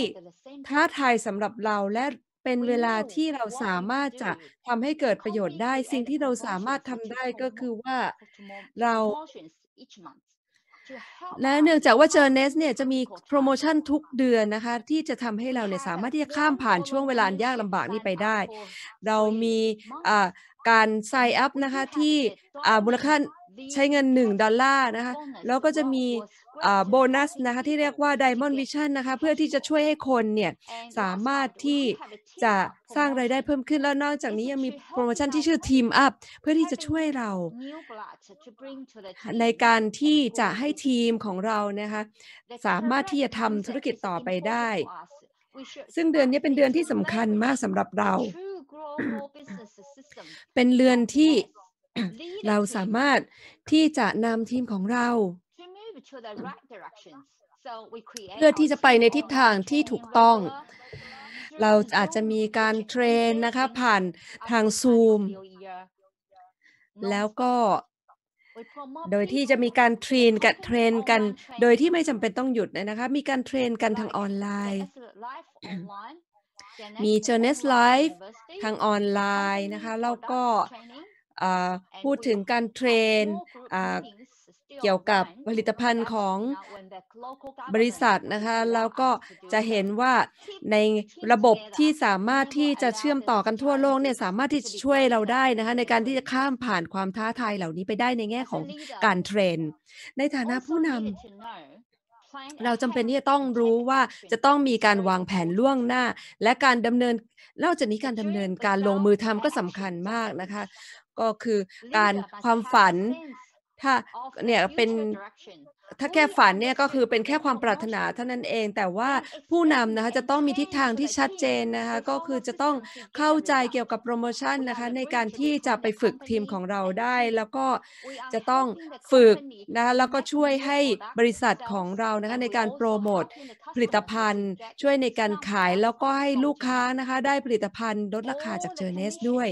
ท้าทายสำหรับเราและเป็นเวลาที่เราสามารถจะทำให้เกิดประโยชน์ได้ สิ่งที่เราสามารถทำได้ก็คือว่าเราและเนื่องจากว่าเจอเนสเนี่ยจะมีโปรโมชั่นทุกเดือนนะคะที่จะทำให้เราเนี่ยสามารถที่จะข้ามผ่านช่วงเวลายากลำบากนี้ไปได้ เรามีการไซอัพนะคะที่มูลค่าใช้เงิน 1 ดอลลาร์นะคะแล้วก็จะมีโบนัสนะคะที่เรียกว่า Diamond Vision นะคะเพื่อที่จะช่วยให้คนเนี่ยสามารถที่จะสร้างไรายได้เพิ่มขึ้นแล้วนอกจากนี้ยังมีโปรโมชั่นที่ชื่อ Team Up เพื่อที่จะช่วยเรา ในการที่จะให้ทีมของเรานะคะสามารถที่จะทำธุรกิจต่อไปได้ ซึ่งเดือนนี้เป็นเดือนที่สำคัญมากสำหรับเรา เป็นเดือนที่เราสามารถที่จะนำทีมของเรา เพื่อที่จะไปในทิศทางที่ถูกต้อง เราอาจจะมีการเทรนนะคะผ่านทางซูมแล้วก็ โดยที่จะมีการเทรนกันเทรนกัน โดยที่ไม่จำเป็นต้องหยุดนะคะมีการเทรนกันทางออนไลน์ มีเจอเนสไลฟ์ทางออนไลน์นะคะ แล้วก็พูดถึงการเทรนเกี่ยวกับผลิตภัณฑ์ของบริษัทนะคะแล้วก็จะเห็นว่าในระบบที่สามารถที่จะเชื่อมต่อกันทั่วโลกเนี่ยสามารถที่จะช่วยเราได้นะคะในการที่จะข้ามผ่านความท้าทายเหล่านี้ไปได้ในแง่ของการเทรน ในฐานะผู้นำเราจำเป็นที่จะต้องรู้ว่าจะต้องมีการวางแผนล่วงหน้า และการดำเนินนอกจากนี้การดำเนินการลงมือทำก็สำคัญมากนะคะก็คือการความฝันถ้าเนี่ยเป็นถ้าแค่ฝันเนี่ยก็คือเป็นแค่ความปรารถนาเท่านั้นเอง แต่ว่าผู้นำนะคะจะต้องมีทิศทางที่ชัดเจนนะคะก็คือจะต้องเข้าใจเกี่ยวกับโปรโมชั่นนะคะในการที่จะไปฝึกทีมของเราได้ แล้วก็จะต้องฝึกนะคะแล้วก็ช่วยให้บริษัทของเรานะคะในการโปรโมทผลิตภัณฑ์ช่วยในการขายแล้วก็ให้ลูกค้านะคะได้ผลิตภัณฑ์ลดราคาจากเจอเนส ด้วย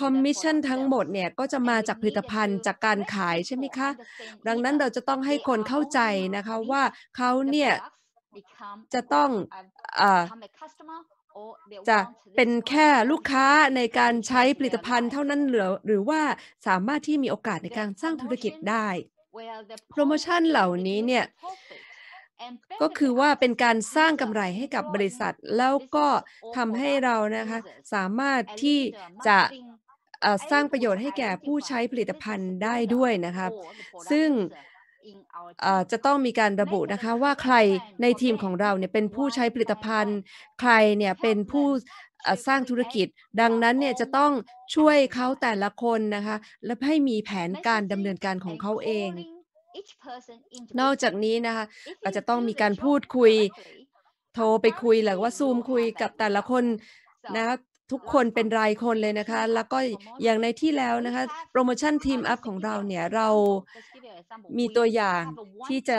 คอมมิชชั่นทั้งหมดเนี่ยก็จะมาจากผลิตภัณฑ์จากการขายใช่ไหมคะ ดังนั้นเราจะต้องให้คนเข้าใจนะคะว่าเขาเนี่ยจะต้องจะเป็นแค่ลูกค้าในการใช้ผลิตภัณฑ์เท่านั้นหรือหรือว่าสามารถที่มีโอกาสในการสร้างธุรกิจได้ โปรโมชั่นเหล่านี้เนี่ยก็คือว่าเป็นการสร้างกำไรให้กับบริษัท แล้วก็ทำให้เรานะคะสามารถที่จะสร้างประโยชน์ให้แก่ผู้ใช้ผลิตภัณฑ์ได้ด้วยนะครับ ซึ่งจะต้องมีการระบุนะคะว่าใครในทีมของเราเนี่ยเป็นผู้ใช้ผลิตภัณฑ์ ใครเนี่ยเป็นผู้สร้างธุรกิจ ดังนั้นเนี่ยจะต้องช่วยเขาแต่ละคนนะคะและให้มีแผนการดำเนินการของเขาเองนอกจากนี้นะคะอาจจะต้องมีการพูดคุย โทรไปคุย หรือว่าซูมคุยกับแต่ละคนนะคทุกคนเป็นรายคนเลยนะคะ แล้วก็อย่างในที่แล้วนะคะโปรโมชั่นทีมอัพของเราเนี่ยเรามีตัวอย่างที่จะ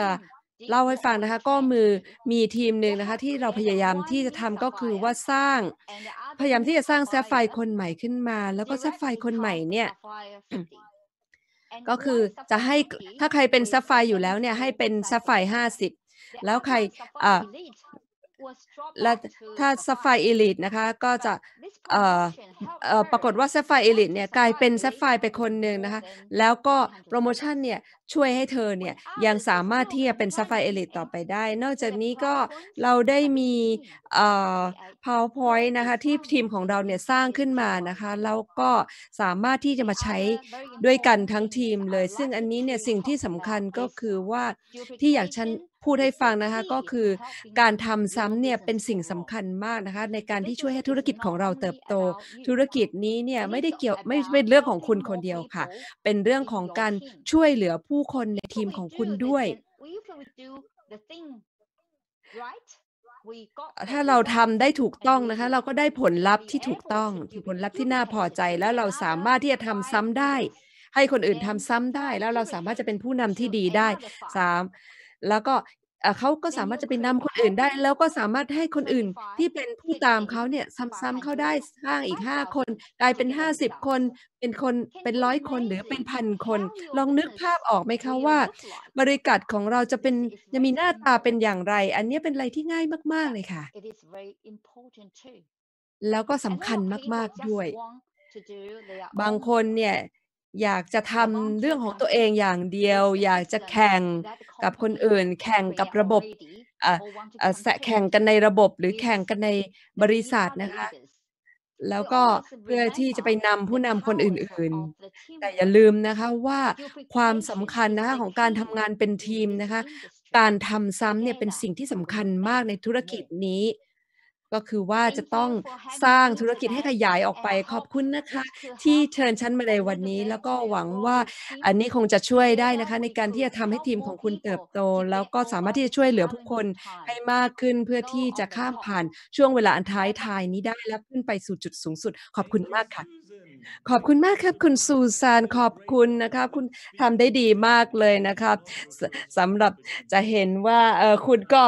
เล่าให้ฟังนะคะก็มือมีทีมหนึ่งนะคะที่เราพยายามที่จะทำก็คือว่าสร้างพยายามที่จะสร้างแซฟไฟคนใหม่ขึ้นมา แล้วก็แซฟไฟคนใหม่เนี่ยก็คือจะให้ถ้าใครเป็นซัฟไฟอยู่แล้วเนี่ยให้เป็นซัฟไฟห้าสิบแล้วใครอ่าและถ้าซัฟไฟเอลิทนะคะก็จะปรากฏว่าซัฟไฟเอลิทเนี่ยกลายเป็นซัฟไฟไปคนหนึ่งนะคะ แล้วก็โปรโมชั่นเนี่ยช่วยให้เธอเนี่ยยังสามารถที่จะเป็นซัฟไฟเอลิทต่อไปได้ นอกจากนี้ก็เราได้มี PowerPoint นะคะที่ทีมของเราเนี่ยสร้างขึ้นมานะคะแล้วก็สามารถที่จะมาใช้ด้วยกันทั้งทีมเลยซึ่งอันนี้เนี่ยสิ่งที่สำคัญก็คือว่าที่อยากชันพูดให้ฟังนะคะก็คือการทำซ้ำเนี่ยเป็นสิ่งสำคัญมากนะคะในการที่ช่วยให้ธุรกิจของเราเติบโตธุรกิจนี้เนี่ยไม่ได้เกี่ยวไม่เป็นเรื่องของคุณคนเดียวค่ะ เป็นเรื่องของการช่วยเหลือผู้คนในทีมของคุณด้วย ถ้าเราทำได้ถูกต้องนะคะเราก็ได้ผลลัพธ์ที่ถูกต้อง ผลลัพธ์ที่น่าพอใจแล้วเราสามารถที่จะทำซ้ำได้ ให้คนอื่นทำซ้ำได้ แล้วเราสามารถจะเป็นผู้นำที่ดีได้สามแล้วก็เขาก็สามารถจะไปนำคนอื่นได้ แล้วก็สามารถให้คนอื่นที่เป็นผู้ตามเขาเนี่ยซ้ำๆเข้าได้สร้างอีกห้าคน กลายเป็นห้าสิบคน เป็นคนเป็นร้อยคนหรือเป็นพันคน ลองนึกภาพออกไหมคะว่าบริการของเราจะเป็นจะมีหน้าตาเป็นอย่างไร อันนี้เป็นอะไรที่ง่ายมากๆเลยค่ะ แล้วก็สำคัญมากๆด้วย บางคนเนี่ยอยากจะทำเรื่องของตัวเองอย่างเดียว อยากจะแข่งกับคนอื่น แข่งกับระบบแข่งกันในระบบหรือแข่งกันในบริษัทนะคะ แล้วก็เพื่อที่จะไปนำผู้นำคนอื่นๆ แต่อย่าลืมนะคะว่าความสำคัญนะคะของการทำงานเป็นทีมนะคะ การทำซ้ำเนี่ยเป็นสิ่งที่สำคัญมากในธุรกิจนี้ก็คือว่าจะต้องสร้างธุรกิจให้ขยายออกไปขอบคุณนะคะที่เชิญชั้นมาในวันนี้ แล้วก็หวังว่าอันนี้คงจะช่วยได้นะคะ ในการที่จะทำให้ทีมของคุณเติบโต แล้วก็สามารถที่จะช่วยเหลือผู้คนให้มากขึ้นเพื่อที่จะข้ามผ่านช่วงเวลาอันท้ายทายนี้ได้และขึ้นไปสู่จุดสูงสุด ขอบคุณมากค่ะขอบคุณมากครับ คุณซูซาน ขอบคุณนะครับคุณทำได้ดีมากเลยนะครับสำหรับจะเห็นว่าเออคุณก็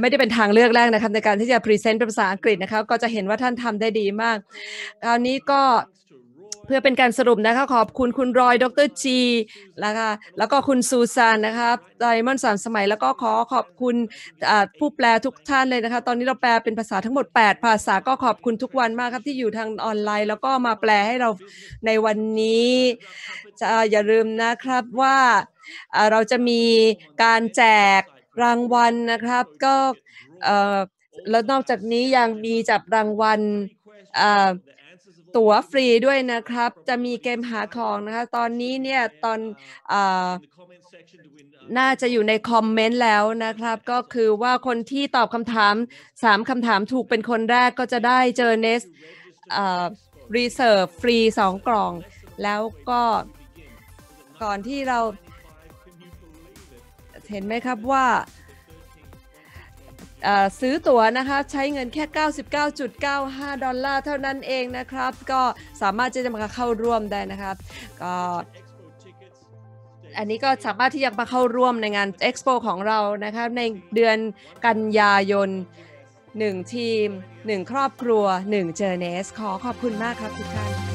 ไม่ได้เป็นทางเลือกแรกนะครับในการที่จะพรีเซนต์เป็นภาษาอังกฤษนะครับก็จะเห็นว่าท่านทำได้ดีมากคราวนี้ก็พื่อเป็นการสรุปนะคะขอบคุณ คุณรอยดรจี้วก็แล้วก็คุณซูซานนะคะไดมอนด์สามสมัยแล้วก็ขอขอบคุณผู้แปลทุกท่านเลยนะคะตอนนี้เราแปลเป็นภาษาทั้งหมด 8 ภาษาก็ขอบคุณทุกวันมากครับ ที่อยู่ทางออนไลน์แล้วก็มาแปลให้เราในวันนี้จะอย่าลืมนะครับว่าเราจะมีการแจกรางวัลนะครับ ก็แล้วนอกจากนี้ยังมีจับรางวัลตั๋วฟรีด้วยนะครับ จะมีเกมหาของนะคะ ตอนนี้เนี่ยตอนอน่าจะอยู่ในคอมเมนต์แล้วนะครับ ก็คือว่าคนที่ตอบคำถามสามคำถามถูกเป็นคนแรกก็จะได้เจอเนสรีเซิร์ฟฟรีสองกล่อง แล้วก็ก่อนที่เรา เห็นไหมครับว่าซื้อตั๋วนะคะใช้เงินแค่ 99.95 ดอลลาร์เท่านั้นเองนะครับ ก็สามารถจะมาเข้าร่วมได้นะครับก็อันนี้ก็สามารถที่จะมาเข้าร่วมในงาน Expo ของเรานะคะในเดือนกันยายน 1 ทีม 1 ครอบครัว 1 เจอเนส ขอขอบคุณมากครับทุกท่าน